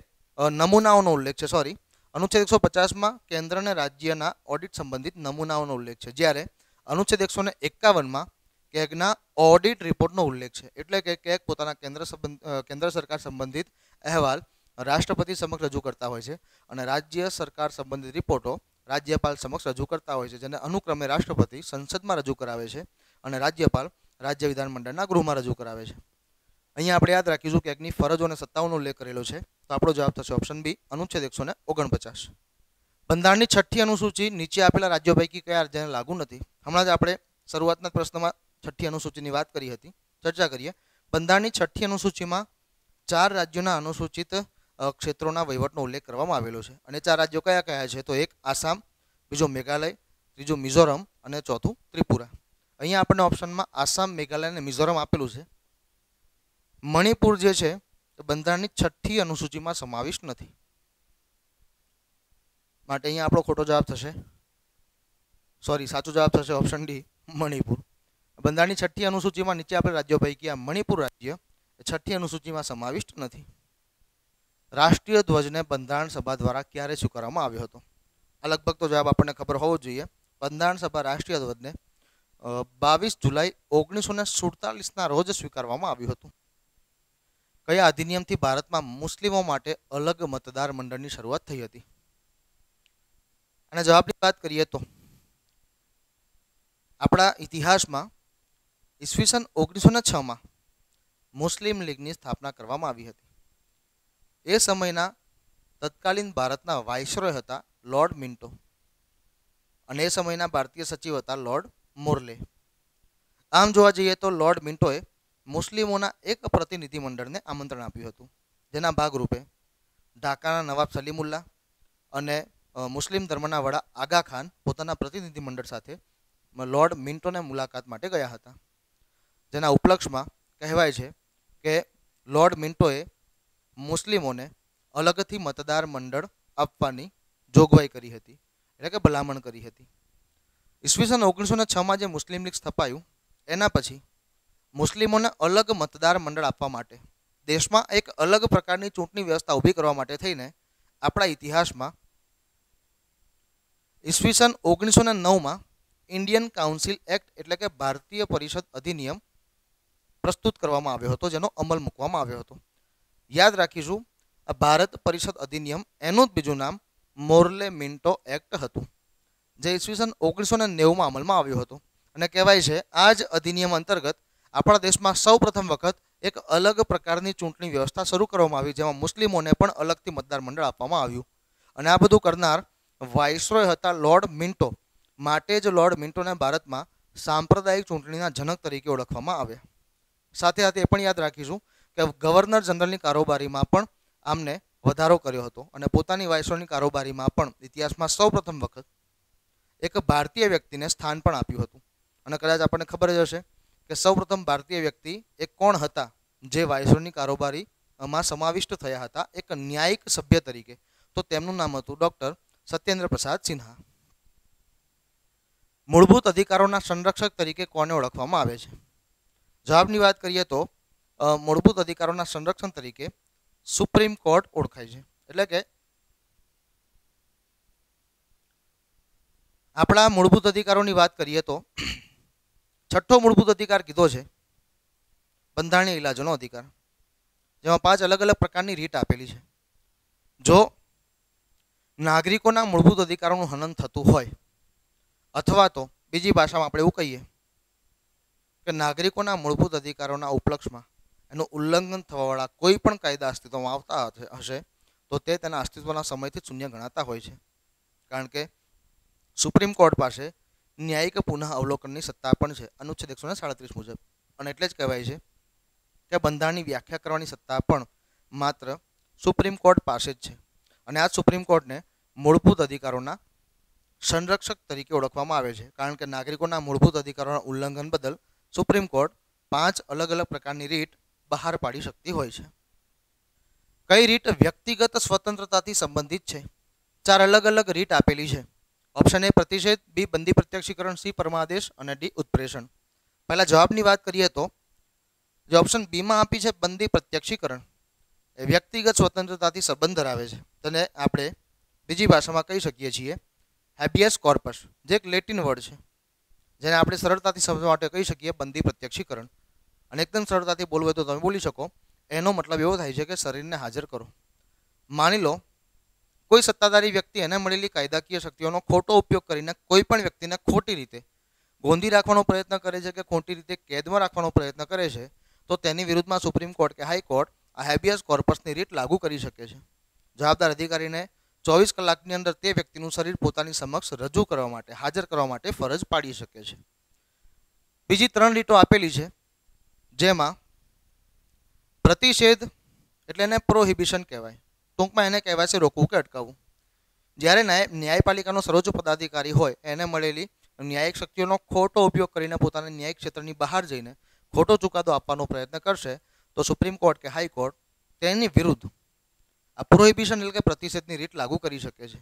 નમૂનાઓનો ઉલ્લેખ છે સોરી અનુચ્છેદ એકસો પચાસમાં કેન્દ્ર અને રાજ્યના ઓડિટ સંબંધિત નમૂનાઓનો ઉલ્લેખ છે જ્યારે અનુચ્છેદ એકસો ને એકાવનમાં કેગના ઓડિટ રિપોર્ટનો ઉલ્લેખ છે એટલે કે કેગ પોતાના કેન્દ્ર સંબંધ કેન્દ્ર સરકાર સંબંધિત અહેવાલ રાષ્ટ્રપતિ સમક્ષ રજૂ કરતા હોય છે અને રાજ્ય સરકાર સંબંધિત રિપોર્ટો રાજ્યપાલ સમક્ષ રજૂ કરતા હોય છે જેને અનુક્રમે રાષ્ટ્રપતિ સંસદમાં રજૂ કરાવે છે અને રાજ્યપાલ રાજ્ય વિધાનમંડળના ગૃહમાં રજૂ કરાવે છે અહીંયા આપણે યાદ રાખીશું કે એકની ફરજો અને સત્તાઓનો ઉલ્લેખ કરેલો છે તો આપણો જવાબ થશે ઓપ્શન બી અનુચ્છેદ એકસો ને ઓગણપચાસ બંધારણની છઠ્ઠી અનુસૂચિ નીચે આપેલા રાજ્યો પૈકી કયા રાજ્યને લાગુ નથી હમણાં જ આપણે શરૂઆતના પ્રશ્નમાં છઠ્ઠી અનુસૂચિની વાત કરી હતી ચર્ચા કરીએ બંધારણની છઠ્ઠી અનુસૂચિમાં ચાર રાજ્યોના અનુસૂચિત ક્ષેત્રોના વહીવટનો ઉલ્લેખ કરવામાં આવેલો છે અને ચાર રાજ્યો કયા કયા છે તો એક આસામ બીજો મેઘાલય ત્રીજું મિઝોરમ અને ચોથું ત્રિપુરા અહીંયા આપણને ઓપ્શનમાં આસામ મેઘાલય અને મિઝોરમ આપેલું છે મણિપુર જે છે એ બંધારણની છઠ્ઠી અનુસૂચિમાં સમાવિષ્ટ નથી માટે અહીંયા આપણો ખોટો જવાબ થશે સોરી સાચો જવાબ થશે ઓપ્શન ડી મણિપુર બંધારણની છઠ્ઠી અનુસૂચિમાં નીચે આપેલ રાજ્યો પૈકી આ મણિપુર રાજ્ય છઠ્ઠી અનુસૂચિમાં સમાવિષ્ટ નથી રાષ્ટ્રીય ધ્વજને બંધારણ સભા દ્વારા ક્યારે સ્વીકારવામાં આવ્યો હતો આ લગભગ તો જવાબ આપણને ખબર હોવો જોઈએ બંધારણ સભા રાષ્ટ્રીય ધ્વજને બાવીસ જુલાઈ ઓગણીસો ને સુડતાલીસના રોજ સ્વીકારવામાં આવ્યું હતું કયા અધિનિયમથી ભારતમાં મુસ્લિમો માટે અલગ મતદાર મંડળની શરૂઆત થઈ હતી અને જવાબની વાત કરીએ તો આપણા ઇતિહાસમાં ઈસવીસન ઓગણીસો ને છમાં મુસ્લિમ લીગની સ્થાપના કરવામાં આવી હતી એ સમયના તત્કાલીન ભારતના વાઇસરોય હતા લોર્ડ મિન્ટો અને એ સમયના ભારતીય સચિવ હતા લોર્ડ મોરલે આમ જોવા જઈએ તો લોર્ડ મિન્ટોએ મુસ્લિમોના એક પ્રતિનિધિમંડળને આમંત્રણ આપ્યું હતું જેના ભાગરૂપે ઢાકાના નવાબ સલીમુલ્લા અને મુસ્લિમ ધર્મના વડા આગા ખાન પોતાના પ્રતિનિધિમંડળ સાથે લોર્ડ મિન્ટોને મુલાકાત માટે ગયા હતા જેના ઉપલક્ષમાં કહેવાય છે કે લોર્ડ મિન્ટોએ મુસ્લિમોને અલગથી મતદાર મંડળ આપવાની જોગવાઈ કરી હતી એટલે કે ભલામણ કરી હતી ઈસવીસન ઓગણીસો છમાં જે મુસ્લિમ લીગ સ્થપાયું એના પછી મુસ્લિમોને અલગ મતદાર મંડળ આપવા માટે દેશમાં એક અલગ પ્રકારની ચૂંટણી વ્યવસ્થા ઊભી કરવા માટે થઈને આપણા ઇતિહાસમાં ઈસવીસન ઓગણીસો નવમાં ઇન્ડિયન કાઉન્સિલ એક્ટ એટલે કે ભારતીય પરિષદ અધિનિયમ પ્રસ્તુત કરવામાં આવ્યો હતો જેનો અમલ મૂકવામાં આવ્યો હતો યાદ રાખીશું આ ભારત પરિષદ અધિનિયમ એનું જ બીજું નામ મોરલે મિન્ટો એક્ટ હતું જે ઈસવીસન ઓગણીસો ને નેવુંમાં અમલમાં આવ્યો હતો અને કહેવાય છે આ જ અધિનિયમ અંતર્ગત આપણા દેશમાં સૌ પ્રથમ વખત એક અલગ પ્રકારની ચૂંટણી વ્યવસ્થા શરૂ કરવામાં આવી જેમાં મુસ્લિમોને પણ અલગથી મતદાર મંડળ આપવામાં આવ્યું અને આ બધું કરનાર વાઇસરોય હતા લોર્ડ મિન્ટો માટે જ લોર્ડ મિન્ટોને ભારતમાં સાંપ્રદાયિક ચૂંટણીના જનક તરીકે ઓળખવામાં આવ્યા સાથે સાથે એ પણ યાદ રાખીશું કે ગવર્નર જનરલની કારોબારીમાં પણ આમને વધારો કર્યો હતો અને પોતાની વાયસોની કારોબારીમાં પણ ઇતિહાસમાં સૌપ્રથમ વખત એક ભારતીય વ્યક્તિને સ્થાન પણ આપ્યું હતું અને કદાચ આપણને ખબર જ હશે કે સૌપ્રથમ ભારતીય વ્યક્તિ એ કોણ હતા જે વાઇસરોની કારોબારીમાં સમાવિષ્ટ થયા હતા એક ન્યાયિક સભ્ય તરીકે તો તેમનું નામ હતું ડૉક્ટર સત્યેન્દ્ર પ્રસાદ સિન્હા મૂળભૂત અધિકારોના સંરક્ષક તરીકે કોને ઓળખવામાં આવે છે જવાબની વાત કરીએ તો મૂળભૂત અધિકારોના સંરક્ષણ તરીકે સુપ્રીમ કોર્ટ ઓળખાય છે એટલે કે આપણા મૂળભૂત અધિકારોની વાત કરીએ તો છઠ્ઠો મૂળભૂત અધિકાર કીધો છે બંધારણીય ઇલાજનો અધિકાર જેમાં પાંચ અલગ અલગ પ્રકારની રીટ આપેલી છે જો નાગરિકોના મૂળભૂત અધિકારોનું હનન થતું હોય અથવા તો બીજી ભાષામાં આપણે એવું કહીએ કે નાગરિકોના મૂળભૂત અધિકારોના ઉપલક્ષમાં એનું ઉલ્લંઘન થવાવાળા કોઈ પણ કાયદા અસ્તિત્વમાં આવતા હશે તો તે તેના અસ્તિત્વના સમયથી શૂન્ય ગણાતા હોય છે કારણ કે સુપ્રીમ કોર્ટ પાસે ન્યાયિક પુનઃ અવલોકનની સત્તા પણ છે અનુચ્છેદ એકસો સાડત્રીસ મુજબ અને એટલે જ કહેવાય છે કે બંધારણની વ્યાખ્યા કરવાની સત્તા પણ માત્ર સુપ્રીમ કોર્ટ પાસે જ છે અને આ સુપ્રીમ કોર્ટને મૂળભૂત અધિકારોના સંરક્ષક તરીકે ઓળખવામાં આવે છે કારણ કે નાગરિકોના મૂળભૂત અધિકારોના ઉલ્લંઘન બદલ સુપ્રીમ કોર્ટ પાંચ અલગ અલગ પ્રકારની રીટ બહાર પાડી શકતી હોય છે કઈ રીટ વ્યક્તિગત સ્વતંત્રતાથી સંબંધિત છે ચાર અલગ અલગ રીટ આપેલી છે ઓપ્શન એ પ્રતિષેધ બી બંદી પ્રત્યક્ષીકરણ સી પરમાદેશ અને ડી ઉત્પ્રેષણ પહેલાં જવાબની વાત કરીએ તો જે ઓપ્શન બીમાં આપી છે બંદી પ્રત્યક્ષીકરણ એ વ્યક્તિગત સ્વતંત્રતાથી સંબંધ ધરાવે છે તેને આપણે બીજી ભાષામાં કહી શકીએ છીએ હેબિયસ કોર્પસ જે એક લેટિન વર્ડ છે જેને આપણે સરળતાથી સમજવા માટે કહી શકીએ બંદી પ્રત્યક્ષીકરણ અને એકદમ સરળતાથી બોલવું હોય તો તમે બોલી શકો એનો મતલબ એવો થાય છે કે શરીરને હાજર કરો માની લો કોઈ સત્તાધારી વ્યક્તિ એને મળેલી કાયદાકીય શક્તિઓનો ખોટો ઉપયોગ કરીને કોઈ પણ વ્યક્તિને ખોટી રીતે ગોંધી રાખવાનો પ્રયત્ન કરે છે કે ખોટી રીતે કેદમાં રાખવાનો પ્રયત્ન કરે છે તો તેની વિરુદ્ધમાં સુપ્રીમ કોર્ટ કે હાઈકોર્ટ આ હેબિયસ કોર્પસની રીટ લાગુ કરી શકે છે જવાબદાર અધિકારીને ચોવીસ કલાકની અંદર તે વ્યક્તિનું શરીર પોતાની સમક્ષ રજૂ કરવા માટે હાજર કરવા માટે ફરજ પાડી શકે છે બીજી ત્રણ રીટો આપેલી છે જેમાં પ્રતિષેધ એટલે એને પ્રોહિબિશન કહેવાય ટૂંકમાં એને કહેવાય છે રોકવું કે અટકાવવું જ્યારે ન્યાય ન્યાયપાલિકાનો સર્વોચ્ચ પદાધિકારી હોય એને મળેલી ન્યાયિક શક્તિઓનો ખોટો ઉપયોગ કરીને પોતાના ન્યાયિક ક્ષેત્રની બહાર જઈને ખોટો ચુકાદો આપવાનો પ્રયત્ન કરશે તો સુપ્રીમ કોર્ટ કે હાઈકોર્ટ તેની વિરુદ્ધ આ પ્રોહિબિશન એટલે કે પ્રતિષેધની રીત લાગુ કરી શકે છે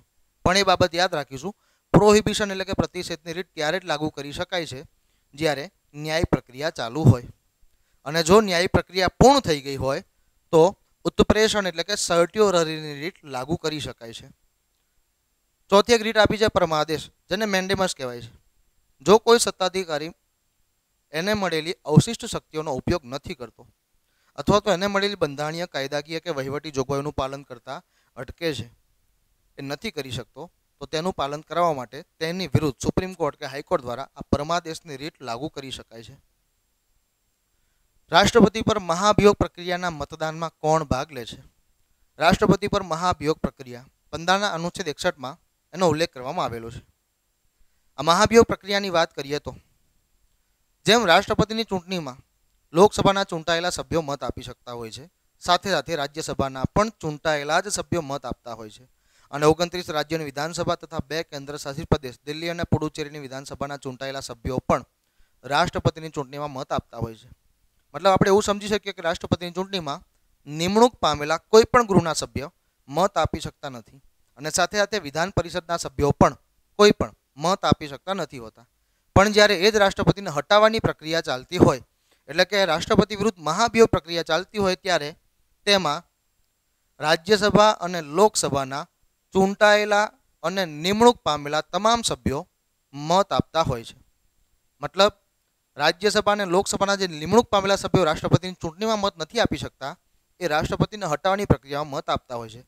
પણ એ બાબત યાદ રાખીશું પ્રોહિબિશન એટલે કે પ્રતિષેધની રીત ક્યારે જ લાગુ કરી શકાય છે જ્યારે ન્યાય પ્રક્રિયા ચાલુ હોય અને જો ન્યાય પ્રક્રિયા પૂર્ણ થઈ ગઈ હોય તો ઉત્પ્રેષણ એટલે કે સર્ટ્યોરરીની રીટ લાગુ કરી શકાય છે ચોથી એક રીટ આપી છે પરમાદેશ જેને મેન્ડેમસ કહેવાય છે જો કોઈ સત્તાધિકારી એને મળેલી અવશિષ્ટ શક્તિઓનો ઉપયોગ નથી કરતો અથવા તો એને મળેલી બંધારણીય કાયદાકીય કે વહીવટી જોગવાઈઓનું પાલન કરતા અટકે છે એ નથી કરી શકતો તો તેનું પાલન કરાવવા માટે તેની વિરુદ્ધ સુપ્રીમ કોર્ટ કે હાઈકોર્ટ દ્વારા આ પરમાદેશની રીટ લાગુ કરી શકાય છે રાષ્ટ્રપતિ પર મહાભિયોગ પ્રક્રિયાના મતદાનમાં કોણ ભાગ લે છે રાષ્ટ્રપતિ પર મહાભિયોગ પ્રક્રિયા પંદરના અનુચ્છેદ એકસઠમાં એનો ઉલ્લેખ કરવામાં આવેલો છે આ મહાભિયોગ પ્રક્રિયાની વાત કરીએ તો જેમ રાષ્ટ્રપતિની ચૂંટણીમાં લોકસભાના ચૂંટાયેલા સભ્યો મત આપી શકતા હોય છે સાથે સાથે રાજ્યસભાના પણ ચૂંટાયેલા જ સભ્યો મત આપતા હોય છે અને ઓગણત્રીસ રાજ્યોની વિધાનસભા તથા બે કેન્દ્ર શાસિત પ્રદેશ દિલ્હી અને પુડુચેરીની વિધાનસભાના ચૂંટાયેલા સભ્યો પણ રાષ્ટ્રપતિની ચૂંટણીમાં મત આપતા હોય છે મતલબ આપણે એવું સમજી શકીએ કે રાષ્ટ્રપતિની ચૂંટણીમાં નિમણૂક પામેલા કોઈ પણ ગૃહના સભ્ય મત આપી શકતા નથી અને સાથે સાથે વિધાન પરિષદના સભ્યો પણ કોઈ પણ મત આપી શકતા નથી હોતા પણ જ્યારે એ જ રાષ્ટ્રપતિને હટાવવાની પ્રક્રિયા ચાલતી હોય એટલે કે રાષ્ટ્રપતિ વિરુદ્ધ મહાભિયોગ પ્રક્રિયા ચાલતી હોય ત્યારે તેમાં રાજ્યસભા અને લોકસભાના ચૂંટાયેલા અને નિમણૂક પામેલા તમામ સભ્યો મત આપતા હોય છે મતલબ રાજ્યસભા અને લોકસભાના જે નિમણૂક પામેલા સભ્યો રાષ્ટ્રપતિની ચૂંટણીમાં મત નથી આપી શકતા એ રાષ્ટ્રપતિને હટાવવાની પ્રક્રિયામાં મત આપતા હોય છે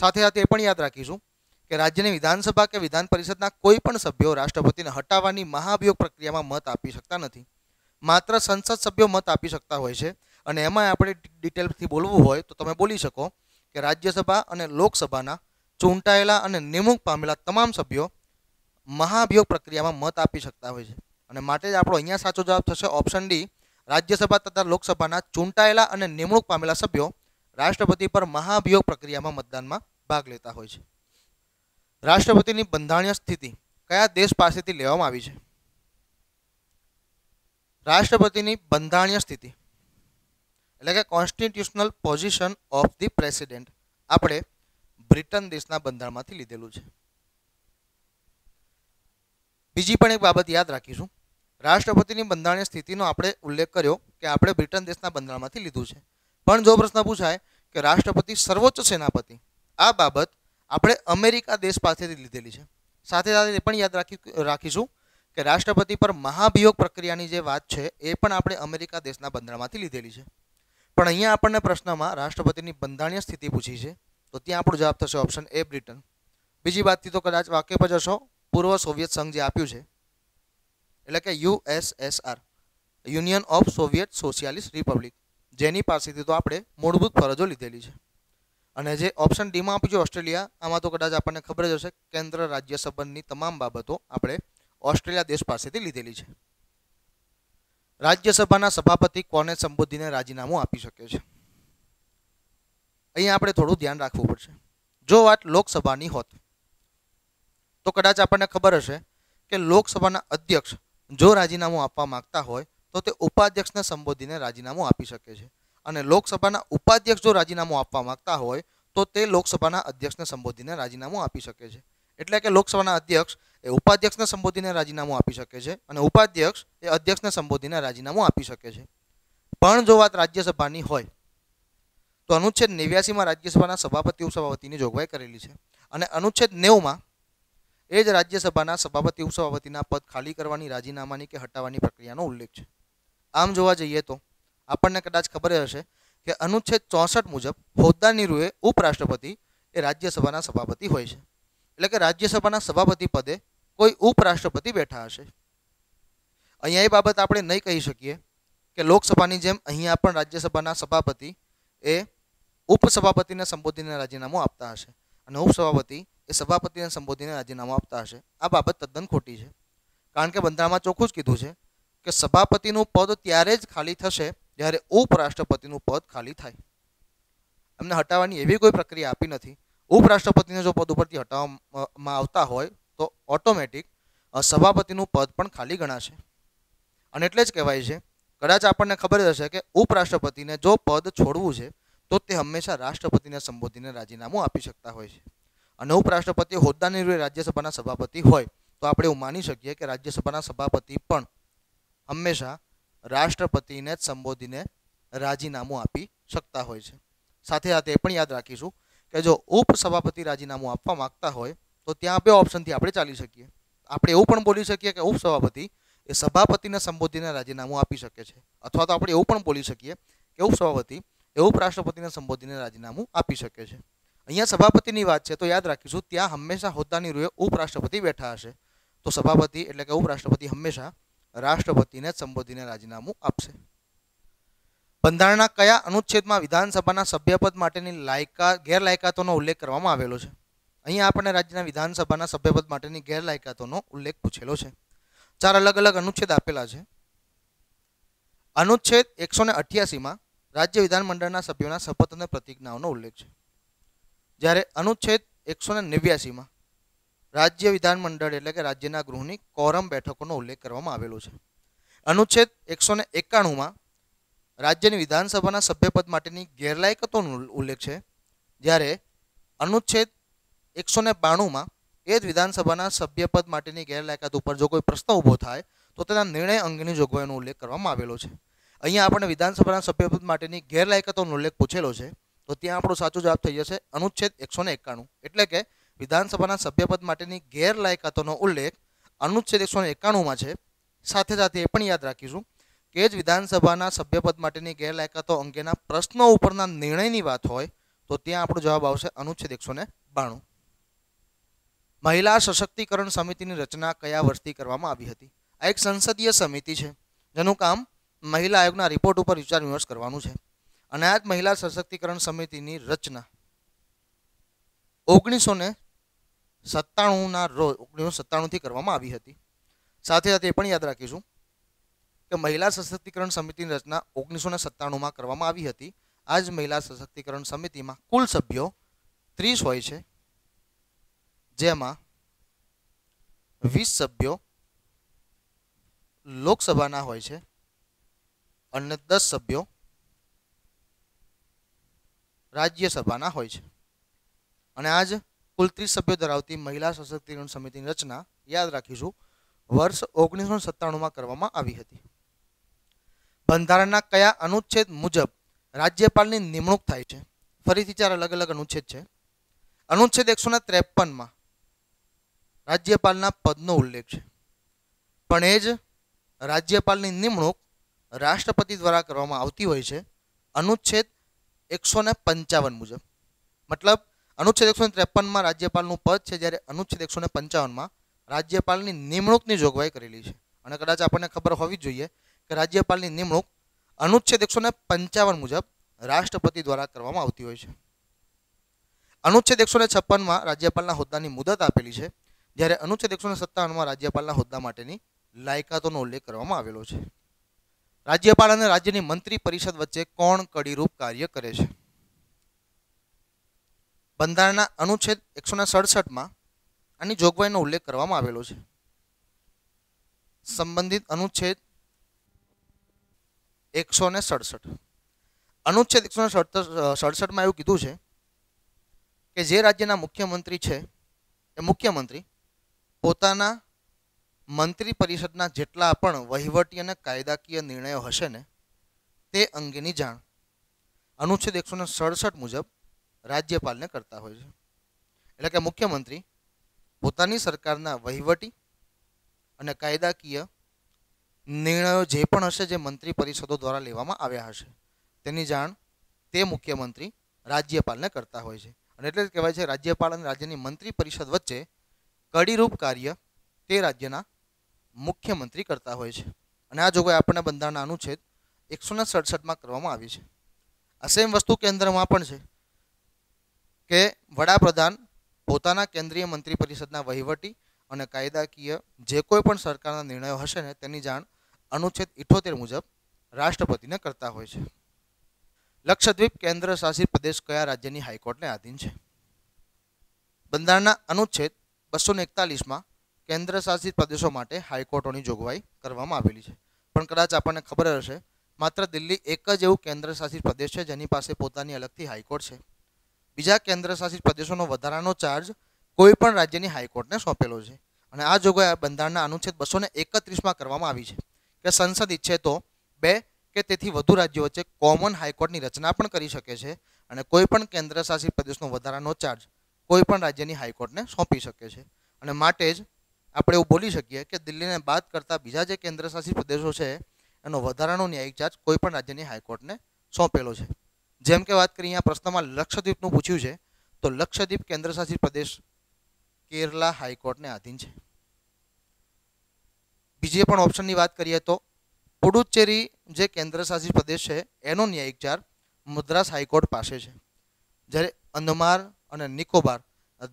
સાથે સાથે એ પણ યાદ રાખીશું કે રાજ્યની વિધાનસભા કે વિધાન પરિષદના કોઈ પણ સભ્યો રાષ્ટ્રપતિને હટાવવાની મહાભિયોગ પ્રક્રિયામાં મત આપી શકતા નથી માત્ર સંસદ સભ્યો મત આપી શકતા હોય છે અને એમાં આપણે ડિટેલથી બોલવું હોય તો તમે બોલી શકો કે રાજ્યસભા અને લોકસભાના ચૂંટાયેલા અને નિમણૂક પામેલા તમામ સભ્યો મહાભિયોગ પ્રક્રિયામાં મત આપી શકતા હોય છે અને માટે જ આપણો અહીંયા સાચો જવાબ થશે ઓપ્શન ડી રાજ્યસભા તથા લોકસભાના ચૂંટાયેલા અને નિમણૂક પામેલા સભ્યો રાષ્ટ્રપતિ પર મહાભિયોગ પ્રક્રિયામાં મતદાનમાં ભાગ લેતા હોય છે રાષ્ટ્રપતિની બંધારણીય સ્થિતિ કયા દેશ પાસેથી લેવામાં આવી છે રાષ્ટ્રપતિની બંધારણીય સ્થિતિ એટલે કે constitutional position of the president આપણે બ્રિટન દેશના બંધારણમાંથી લીધેલું છે બીજી પણ એક બાબત યાદ રાખીશું રાષ્ટ્રપતિની બંધારણીય સ્થિતિનો આપણે ઉલ્લેખ કર્યો કે આપણે બ્રિટન દેશના બંધારણમાંથી લીધું છે પણ જો પ્રશ્ન પૂછાય કે રાષ્ટ્રપતિ સર્વોચ્ચ સેનાપતિ આ બાબત આપણે અમેરિકા દેશ પાસેથી લીધેલી છે સાથે સાથે એ પણ યાદ રાખી રાખીશું કે રાષ્ટ્રપતિ પર મહાભિયોગ પ્રક્રિયાની જે વાત છે એ પણ આપણે અમેરિકા દેશના બંધારણમાંથી લીધેલી છે પણ અહીંયા આપણને પ્રશ્નમાં રાષ્ટ્રપતિની બંધારણીય સ્થિતિ પૂછી છે તો ત્યાં આપણો જવાબ થશે ઓપ્શન એ બ્રિટન બીજી વાતથી તો કદાચ વાકેફ જ હશો પૂર્વ સોવિયત સંઘ જે આપ્યું છે એટલે કે USSR Union of Soviet Socialist Republic જેની પાસેથી તો આપણે મૂળભૂત ફરજો લીધેલી છે અને જે ઓપ્શન ડીમાં આપ્યું છે ઓસ્ટ્રેલિયા આમાં તો કદાચ આપણને ખબર જ હશે કેન્દ્ર રાજ્ય સંબંધની તમામ બાબતો આપણે ઓસ્ટ્રેલિયા દેશ પાસેથી લીધેલી છે રાજ્યસભાના સભાપતિ કોને સંબોધીને રાજીનામું આપી શકે છે અહીંયા આપણે થોડું ધ્યાન રાખવું પડશે જો વાત લોકસભાની હોત તો કદાચ આપણને ખબર હશે કે લોકસભાના અધ્યક્ષ જો રાજીનામું આપવા માંગતા હોય તો તે ઉપાધ્યક્ષને સંબોધીને રાજીનામું આપી શકે છે અને લોકસભાના ઉપાધ્યક્ષ જો રાજીનામું આપવા માંગતા હોય તો તે લોકસભાના અધ્યક્ષને સંબોધીને રાજીનામું આપી શકે છે એટલે કે લોકસભાના અધ્યક્ષ એ ઉપાધ્યક્ષને સંબોધીને રાજીનામું આપી શકે છે અને ઉપાધ્યક્ષ એ અધ્યક્ષને સંબોધીને રાજીનામું આપી શકે છે પણ જો વાત રાજ્યસભાની હોય તો અનુચ્છેદ નેવ્યાસીમાં રાજ્યસભાના સભાપતિ ઉપસભાપતિની જોગવાઈ કરેલી છે અને અનુચ્છેદ નેવમાં એ જ રાજ્યસભાના સભાપતિ ઉપસભાપતિના પદ ખાલી કરવાની રાજીનામાની કે હટાવવાની પ્રક્રિયાનો ઉલ્લેખ છે આમ જોવા જઈએ તો આપણને કદાચ ખબર હશે કે અનુચ્છેદ ચોસઠ મુજબ હોદ્દાની રૂએ ઉપરાષ્ટ્રપતિ એ રાજ્યસભાના સભાપતિ હોય છે એટલે કે રાજ્યસભાના સભાપતિ પદે કોઈ ઉપરાષ્ટ્રપતિ બેઠા હશે અહીંયા એ બાબત આપણે નહીં કહી શકીએ કે લોકસભાની જેમ અહીંયા પણ રાજ્યસભાના સભાપતિ એ ઉપસભાપતિને સંબોધીને રાજીનામું આપતા હશે અને ઉપસભાપતિ એ સભાપતિને સંબોધીને રાજીનામું આપતા હશે આ બાબત તદ્દન ખોટી છે કારણ કે બંધારણમાં ચોખ્ખું જ કીધું છે કે સભાપતિનું પદ ત્યારે જ ખાલી થશે જ્યારે ઉપરાષ્ટ્રપતિનું પદ ખાલી થાય એમને હટાવવાની એવી કોઈ પ્રક્રિયા આપી નથી ઉપરાષ્ટ્રપતિને જો પદ ઉપરથી હટાવવામાં આવતા હોય તો ઓટોમેટિક સભાપતિનું પદ પણ ખાલી ગણાશે અને એટલે જ કહેવાય છે કદાચ આપણને ખબર જ હશે કે ઉપરાષ્ટ્રપતિને જો પદ છોડવું છે તો તે હંમેશા રાષ્ટ્રપતિને સંબોધીને રાજીનામું આપી શકતા હોય છે અને ઉપરાષ્ટ્રપતિ હોદ્દાની રૂએ રાજ્યસભાના સભાપતિ હોય તો આપણે એવું માની શકીએ કે રાજ્યસભાના સભાપતિ પણ હંમેશા રાષ્ટ્રપતિને જ સંબોધીને રાજીનામું આપી શકતા હોય છે સાથે સાથે એ પણ યાદ રાખીશું કે જો ઉપસભાપતિ રાજીનામું આપવા માંગતા હોય તો ત્યાં બે ઓપ્શનથી આપણે ચાલી શકીએ આપણે એવું પણ બોલી શકીએ કે ઉપસભાપતિ એ સભાપતિને સંબોધીને રાજીનામું આપી શકે છે અથવા તો આપણે એવું પણ બોલી શકીએ કે ઉપસભાપતિ એવું રાષ્ટ્રપતિને સંબોધીને રાજીનામું આપી શકે છે અહીંયા સભાપતિની વાત છે તો યાદ રાખીશું ત્યાં હંમેશા હોદ્દાની રૂએ ઉપરાષ્ટ્રપતિ બેઠા હશે તો સભાપતિ એટલે કે ઉપરાષ્ટ્રપતિ હંમેશા રાષ્ટ્રપતિને સંબોધીને રાજીનામું આપશે બંધારણના કયા અનુચ્છેદમાં વિધાનસભાના સભ્યપદ માટેની લાયકાત ગેરલાયકાતોનો ઉલ્લેખ કરવામાં આવેલો છે અહીંયા આપણને રાજ્યના વિધાનસભાના સભ્યપદ માટેની ગેરલાયકાતોનો ઉલ્લેખ પૂછેલો છે ચાર અલગ અલગ અનુચ્છેદ આપેલા છે અનુચ્છેદ એકસો ને અઠ્યાસીમાં રાજ્ય વિધાનમંડળના સભ્યોના શપથ અને પ્રતિજ્ઞાઓનો ઉલ્લેખ છે જ્યારે અનુચ્છેદ એકસો ને નેવ્યાસીમાં રાજ્ય વિધાનમંડળ એટલે કે રાજ્યના ગૃહની કોરમ બેઠકોનો ઉલ્લેખ કરવામાં આવેલો છે અનુચ્છેદ એકસો ને એકાણુંમાં રાજ્યની વિધાનસભાના સભ્યપદ માટેની ગેરલાયકતોનો ઉલ્લેખ છે જ્યારે અનુચ્છેદ એકસો ને બાણુંમાં એ જ વિધાનસભાના સભ્યપદ માટેની ગેરલાયકાત ઉપર જો કોઈ પ્રશ્ન ઊભો થાય તો તેના નિર્ણય અંગેની જોગવાઈનો ઉલ્લેખ કરવામાં આવેલો છે અહીંયા આપણને વિધાનસભાના સભ્યપદ માટેની ગેરલાયકતોનો ઉલ્લેખ પૂછેલો છે તો ત્યાં આપણો સાચો જવાબ થઈ જશે અનુચ્છેદ એકસો એકાણું એટલે કે વિધાનસભાના સભ્યપદ માટેની ગેરલાયકતોનો ઉલ્લેખ અનુચ્છેદ એકસો ને એકાણુંમાં છે સાથે સાથે એ પણ યાદ રાખીશું કે જ વિધાનસભાના સભ્યપદ માટેની ગેરલાયકતો અંગેના પ્રશ્નો ઉપરના નિર્ણયની વાત હોય તો ત્યાં આપણો જવાબ આવશે અનુચ્છેદ એકસો ને બાણું મહિલા સશક્તિકરણ સમિતિની રચના કયા વર્ષથી કરવામાં આવી હતી આ એક સંસદીય સમિતિ છે જેનું કામ મહિલા આયોગના રિપોર્ટ ઉપર વિચાર વિમર્શ કરવાનું છે અને અનાયત મહિલા સશક્તિકરણ સમિતિની રચના ઓગણીસો ને સત્તાણુંના રોજ ઓગણીસો સત્તાણુંથી કરવામાં આવી હતી સાથે સાથે એ પણ યાદ રાખીશું કે મહિલા સશક્તિકરણ સમિતિની રચના ઓગણીસો ને સત્તાણુંમાં કરવામાં આવી હતી આજ મહિલા સશક્તિકરણ સમિતિમાં કુલ સભ્યો ત્રીસ હોય છે જેમાં વીસ સભ્યો લોકસભાના હોય છે અને દસ સભ્યો રાજ્યસભાના હોય છે અને આજ કુલ ત્રીસ સભ્યો ધરાવતી મહિલા સશક્તિકરણ સમિતિની રચના યાદ રાખીશું વર્ષ ઓગણીસો સત્તાણુંમાં કરવામાં આવી હતી બંધારણના કયા અનુચ્છેદ મુજબ રાજ્યપાલની નિમણૂક થાય છે ફરીથી ચાર અલગ અલગ અનુચ્છેદ છે અનુચ્છેદ એકસો ને ત્રેપનમાં રાજ્યપાલના પદનો ઉલ્લેખ છે પણ એ જ રાજ્યપાલની નિમણૂક રાષ્ટ્રપતિ દ્વારા કરવામાં આવતી હોય છે અનુચ્છેદ એકસો ને પંચાવન મુજબ મતલબ અનુચ્છેદ એકસો ને ત્રેપનમાં રાજ્યપાલનું પદ છે જ્યારે અનુચ્છેદ એકસો ને પંચાવનમાં રાજ્યપાલની નિમણૂકની જોગવાઈ કરેલી છે અને કદાચ આપણને ખબર હોવી જોઈએ કે રાજ્યપાલની નિમણૂક અનુચ્છેદ એકસો ને પંચાવન મુજબ રાષ્ટ્રપતિ દ્વારા કરવામાં આવતી હોય છે અનુચ્છેદ એકસો ને છપ્પનમાં રાજ્યપાલના હોદ્દાની મુદત આપેલી છે જ્યારે અનુચ્છેદ એકસો ને સત્તાવનમાં રાજ્યપાલના હોદ્દા માટેની લાયકાતોનો ઉલ્લેખ કરવામાં આવેલો છે રાજ્યપાલ અને રાજ્યની મંત્રી પરિષદ વચ્ચે કોણ કડીરૂપ કાર્ય કરે છે બંધારણના અનુચ્છેદ એકસોના સડસઠમાં આની જોગવાઈનો ઉલ્લેખ કરવામાં આવેલો છે સંબંધિત અનુચ્છેદ એકસો સડસઠ અનુચ્છેદ એકસો ને સડસઠમાં એવું કીધું છે કે જે રાજ્યના મુખ્યમંત્રી છે એ મુખ્યમંત્રી પોતાના મંત્રી પરિષદના જેટલા પણ વહીવટી અને કાયદાકીય નિર્ણયો હશે ને તે અંગેની જાણ અનુચ્છેદ એકસો સડસઠ મુજબ રાજ્યપાલને કરતા હોય છે એટલે કે મુખ્યમંત્રી પોતાની સરકારના વહીવટી અને કાયદાકીય નિર્ણયો જે પણ હશે જે મંત્રી પરિષદો દ્વારા લેવામાં આવ્યા હશે તેની જાણ તે મુખ્યમંત્રી રાજ્યપાલને કરતા હોય છે અને એટલે જ કહેવાય છે રાજ્યપાલ અને રાજ્યની મંત્રી પરિષદ વચ્ચે કડીરૂપ કાર્ય તે રાજ્યના મુખ્યમંત્રી કરતા હોય છે અને આ જોગવાઈ આપણને બંધારણના અનુચ્છેદ એકસોને સડસઠમાં કરવામાં આવી છે આ સેમ વસ્તુ કેન્દ્રમાં પણ છે કે વડાપ્રધાન પોતાના કેન્દ્રીય મંત્રી પરિષદના વહીવટી અને કાયદાકીય જે કોઈ પણ સરકારના નિર્ણયો હશે ને તેની જાણ અનુચ્છેદ ઇઠોતેર મુજબ રાષ્ટ્રપતિને કરતા હોય છે લક્ષદ્વીપ કેન્દ્ર શાસિત પ્રદેશ કયા રાજ્યની હાઈકોર્ટને આધીન છે બંધારણના અનુચ્છેદ બસો ને એકતાલીસમાં કેન્દ્રશાસિત પ્રદેશો માટે હાઈકોર્ટોની જોગવાઈ કરવામાં આવેલી છે પણ કદાચ આપણને ખબર હશે માત્ર દિલ્હી એક જ એવું કેન્દ્રશાસિત પ્રદેશ છે જેની પાસે પોતાની અલગથી હાઈકોર્ટ છે બીજા કેન્દ્રશાસિત પ્રદેશોનો વધારાનો ચાર્જ કોઈપણ રાજ્યની હાઈકોર્ટને સોંપેલો છે અને આ જોગવાઈ બંધારણના અનુચ્છેદ બસો ને એકત્રીસમાં કરવામાં આવી છે કે સંસદ ઈચ્છે તો બે કે તેથી વધુ રાજ્યો વચ્ચે કોમન હાઈકોર્ટની રચના પણ કરી શકે છે અને કોઈપણ કેન્દ્રશાસિત પ્રદેશનો વધારાનો ચાર્જ કોઈપણ રાજ્યની હાઈકોર્ટને સોંપી શકે છે અને માટે જ આપણે એવું બોલી શકીએ કે દિલ્હીને બાદ કરતાં બીજા જે કેન્દ્રશાસિત પ્રદેશો છે એનો વધારાનો ન્યાયિક ચાર્જ કોઈ પણ રાજ્યની હાઈકોર્ટને સોંપેલો છે જેમ કે વાત કરીએ અહીંયા પ્રશ્નમાં લક્ષદ્વીપનું પૂછ્યું છે તો લક્ષદ્વીપ કેન્દ્રશાસિત પ્રદેશ કેરલા હાઈકોર્ટને આધીન છે બીજી પણ ઓપ્શનની વાત કરીએ તો પુડુચેરી જે કેન્દ્રશાસિત પ્રદેશ છે એનો ન્યાયિક ચાર્જ મદ્રાસ હાઈકોર્ટ પાસે છે જ્યારે અંદમાર અને નિકોબાર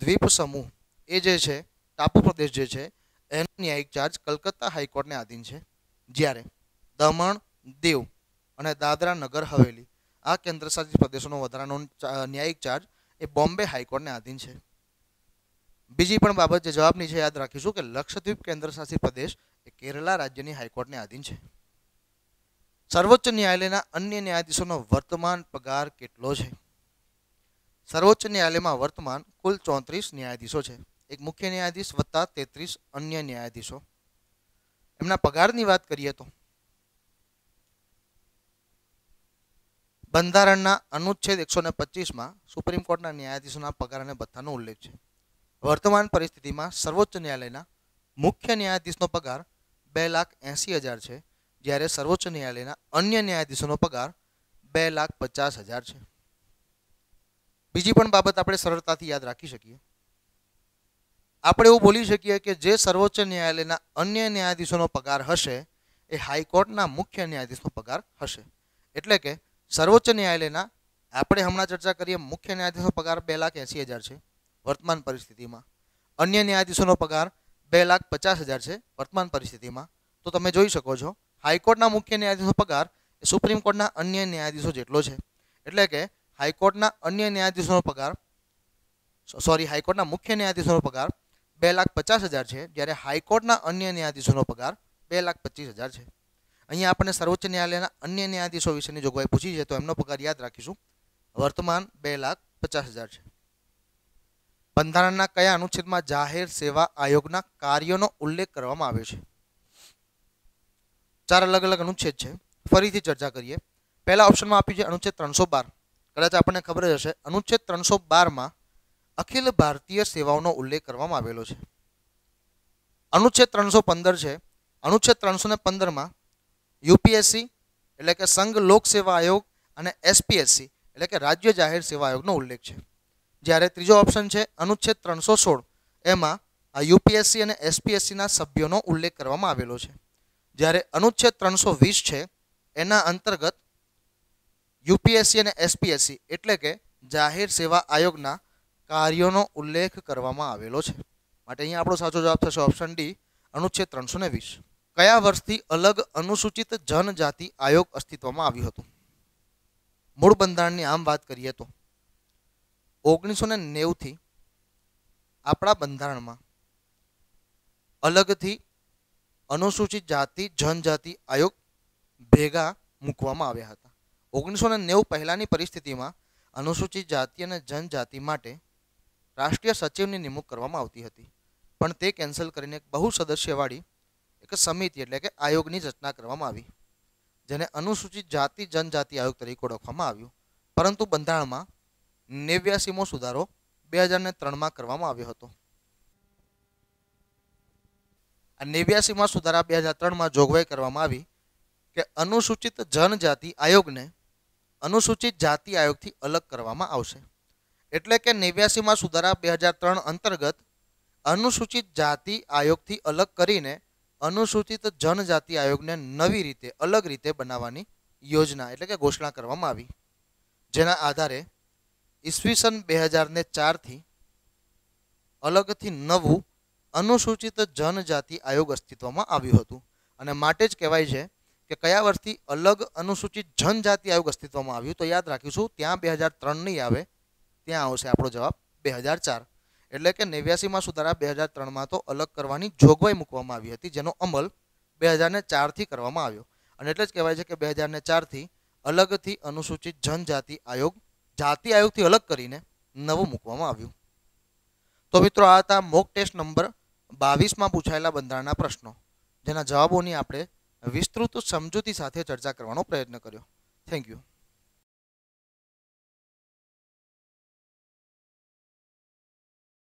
દ્વીપ સમૂહ એ જે છે ટાપુ પ્રદેશ જે છે એનો ન્યાયિક ચાર્જ કલકત્તા હાઈકોર્ટને આધીન છે જ્યારે દમણ દીવ અને દાદરા નગર હવેલી આ કેન્દ્રશાસિત પ્રદેશોનો વધારાનો ન્યાયિક ચાર્જ એ બોમ્બે હાઈકોર્ટને આધીન છે બીજી પણ બાબત જે જવાબની છે યાદ રાખીશું કે લક્ષદ્વીપ કેન્દ્રશાસિત પ્રદેશ એ કેરલા રાજ્યની હાઈકોર્ટને આધીન છે સર્વોચ્ચ ન્યાયાલયના અન્ય ન્યાયાધીશોનો વર્તમાન પગાર કેટલો છે સર્વોચ્ચ ન્યાયાલયમાં વર્તમાન કુલ ચોત્રીસ ન્યાયાધીશો છે એક મુખ્ય ન્યાયાધીશ વત્તા તેત્રીસ અન્ય ન્યાયાધીશો એમના પગારની વાત કરીએ તો બંધારણના અનુચ્છેદ એકસો ને પચીસમાં સુપ્રીમ કોર્ટના ન્યાયાધીશોના પગાર અને ભથ્થાનો ઉલ્લેખ છે વર્તમાન પરિસ્થિતિમાં સર્વોચ્ચ ન્યાયાલયના મુખ્ય ન્યાયાધીશનો પગાર બે લાખ એંસી હજાર છે જ્યારે સર્વોચ્ચ ન્યાયાલયના અન્ય ન્યાયાધીશોનો પગાર બે લાખ પચાસ હજાર છે બીજી પણ બાબત આપણે સરળતાથી યાદ રાખી શકીએ આપણે એવું બોલી શકીએ કે જે સર્વોચ્ચ ન્યાયાલયના અન્ય ન્યાયાધીશોનો પગાર હશે એ હાઈકોર્ટના મુખ્ય ન્યાયાધીશનો પગાર હશે એટલે કે સર્વોચ્ચ ન્યાયાલયના આપણે હમણાં ચર્ચા કરીએ મુખ્ય ન્યાયાધીશનો પગાર બે લાખ એંસી હજાર છે વર્તમાન પરિસ્થિતિમાં અન્ય ન્યાયાધીશોનો પગાર બે લાખ પચાસ હજાર છે વર્તમાન પરિસ્થિતિમાં તો તમે જોઈ શકો છો હાઈકોર્ટના મુખ્ય ન્યાયાધીશનો પગાર એ સુપ્રીમ કોર્ટના અન્ય ન્યાયાધીશો જેટલો છે એટલે કે હાઈકોર્ટના અન્ય ન્યાયાધીશોનો પગાર સોરી હાઈકોર્ટના મુખ્ય ન્યાયાધીશોનો પગાર બે લાખ પચાસ હજાર છે જ્યારે હાઈકોર્ટના અન્ય ન્યાયાધીશોનો પગાર બે લાખ પચીસ હજાર છે અહીંયા આપણે સર્વોચ્ચ ન્યાયાલયના અન્ય ન્યાયાધીશો વિશેની જોગવાઈ પૂછી છે તો એમનો પગાર યાદ રાખીશું વર્તમાન બે લાખ પચાસ હજાર છે બંધારણના કયા અનુચ્છેદમાં જાહેર સેવા આયોગના કાર્યોનો ઉલ્લેખ કરવામાં આવ્યો છે ચાર અલગ અલગ અનુચ્છેદ છે ફરીથી ચર્ચા કરીએ પહેલા ઓપ્શનમાં આપ્યું છે અનુચ્છેદ ત્રણસો બાર કદાચ આપણને ખબર જ હશે અનુચ્છેદ ત્રણસો બારમાં અખિલ ભારતીય સેવાઓનો ઉલ્લેખ કરવામાં આવેલો છે અનુચ્છેદ ત્રણસો પંદર છે અનુચ્છેદ ત્રણસો ને પંદરમાં યુપીએસસી એટલે કે સંઘ લોક સેવા આયોગ અને એસપીએસસી એટલે કે રાજ્ય જાહેર સેવા આયોગનો ઉલ્લેખ છે જ્યારે ત્રીજો ઓપ્શન છે અનુચ્છેદ ત્રણસો સોળ એમાં આ યુપીએસસી અને એસપીએસસીના સભ્યોનો ઉલ્લેખ કરવામાં આવેલો છે જ્યારે અનુચ્છેદ ત્રણસો વીસ છે એના અંતર્ગત યુપીએસસી અને એસપીએસસી એટલે કે જાહેર સેવા આયોગના કાર્યોનો ઉલ્લેખ કરવામાં આવેલો છે માટે અહીંયા આપણો સાચો જવાબ થશે ઓપ્શન ડી અનુચ્છેદ ત્રણસો ને વીસ કયા વર્ષથી અલગ અનુસૂચિત જનજાતિ આયોગ અસ્તિત્વમાં આવ્યું હતું મૂળ બંધારણની આમ વાત કરીએ તો ઓગણીસો ને નેવુંથી આપણા બંધારણમાં અલગથી અનુસૂચિત જાતિ જનજાતિ આયોગ ભેગા મૂકવામાં આવ્યા હતા ઓગણીસો ને નેવું પહેલાંની પરિસ્થિતિમાં અનુસૂચિત જાતિ અને જનજાતિ માટે રાષ્ટ્રીય સચિવની નિમણૂક કરવામાં આવતી હતી પણ તે કેન્સલ કરીને એક બહુ સદસ્યવાળી એક સમિતિ એટલે કે આયોગની રચના કરવામાં આવી જેને અનુસૂચિત જાતિ જનજાતિ આયોગ તરીકે ઓળખવામાં આવ્યું પરંતુ બંધારણમાં નેવ્યાસીમો સુધારો બે હજારને ત્રણમાં કરવામાં આવ્યો હતો આ નેવ્યાસીમાં સુધારા બે હજાર ત્રણમાં જોગવાઈ કરવામાં આવી કે અનુસૂચિત જનજાતિ આયોગને અનુસૂચિત જાતિ આયોગથી અલગ કરવામાં આવશે એટલે કે નેવ્યાસીમાં સુધારા બે હજાર ત્રણ અંતર્ગત અનુસૂચિત જાતિ આયોગથી અલગ કરીને અનુસૂચિત જનજાતિ આયોગને નવી રીતે અલગ રીતે બનાવવાની યોજના એટલે કે ઘોષણા કરવામાં આવી જેના આધારે ઈસવીસન બે હજારને ચારથી અલગથી નવું અનુસૂચિત જનજાતિ આયોગ અસ્તિત્વમાં આવ્યું હતું અને માટે જ કહેવાય છે કે કયા વર્ષથી અલગ અનુસૂચિત જનજાતિ આયોગ અસ્તિત્વમાં આવ્યું તો યાદ રાખીશું ત્યાં બે હજાર ત્રણ નહીં આવે ત્યાં આવશે આપણો જવાબ બે હજાર ચાર એટલે કે નેવ્યાસીમાં સુધારા બે હજાર ત્રણમાં તો અલગ કરવાની જોગવાઈ મૂકવામાં આવી હતી જેનો અમલ બે હજારને ચારથી કરવામાં આવ્યો અને એટલે જ કહેવાય છે કે બે હજારને ચારથી અલગથી અનુસૂચિત જનજાતિ આયોગ જાતિ આયોગથી અલગ કરીને નવું મૂકવામાં આવ્યું તો મિત્રો આ હતા મોક ટેસ્ટ નંબર બાવીસમાં પૂછાયેલા બંધારણના પ્રશ્નો જેના જવાબોની આપણે વિસ્તૃત સમજૂતી સાથે ચર્ચા કરવાનો પ્રયત્ન કર્યો થેન્ક યુ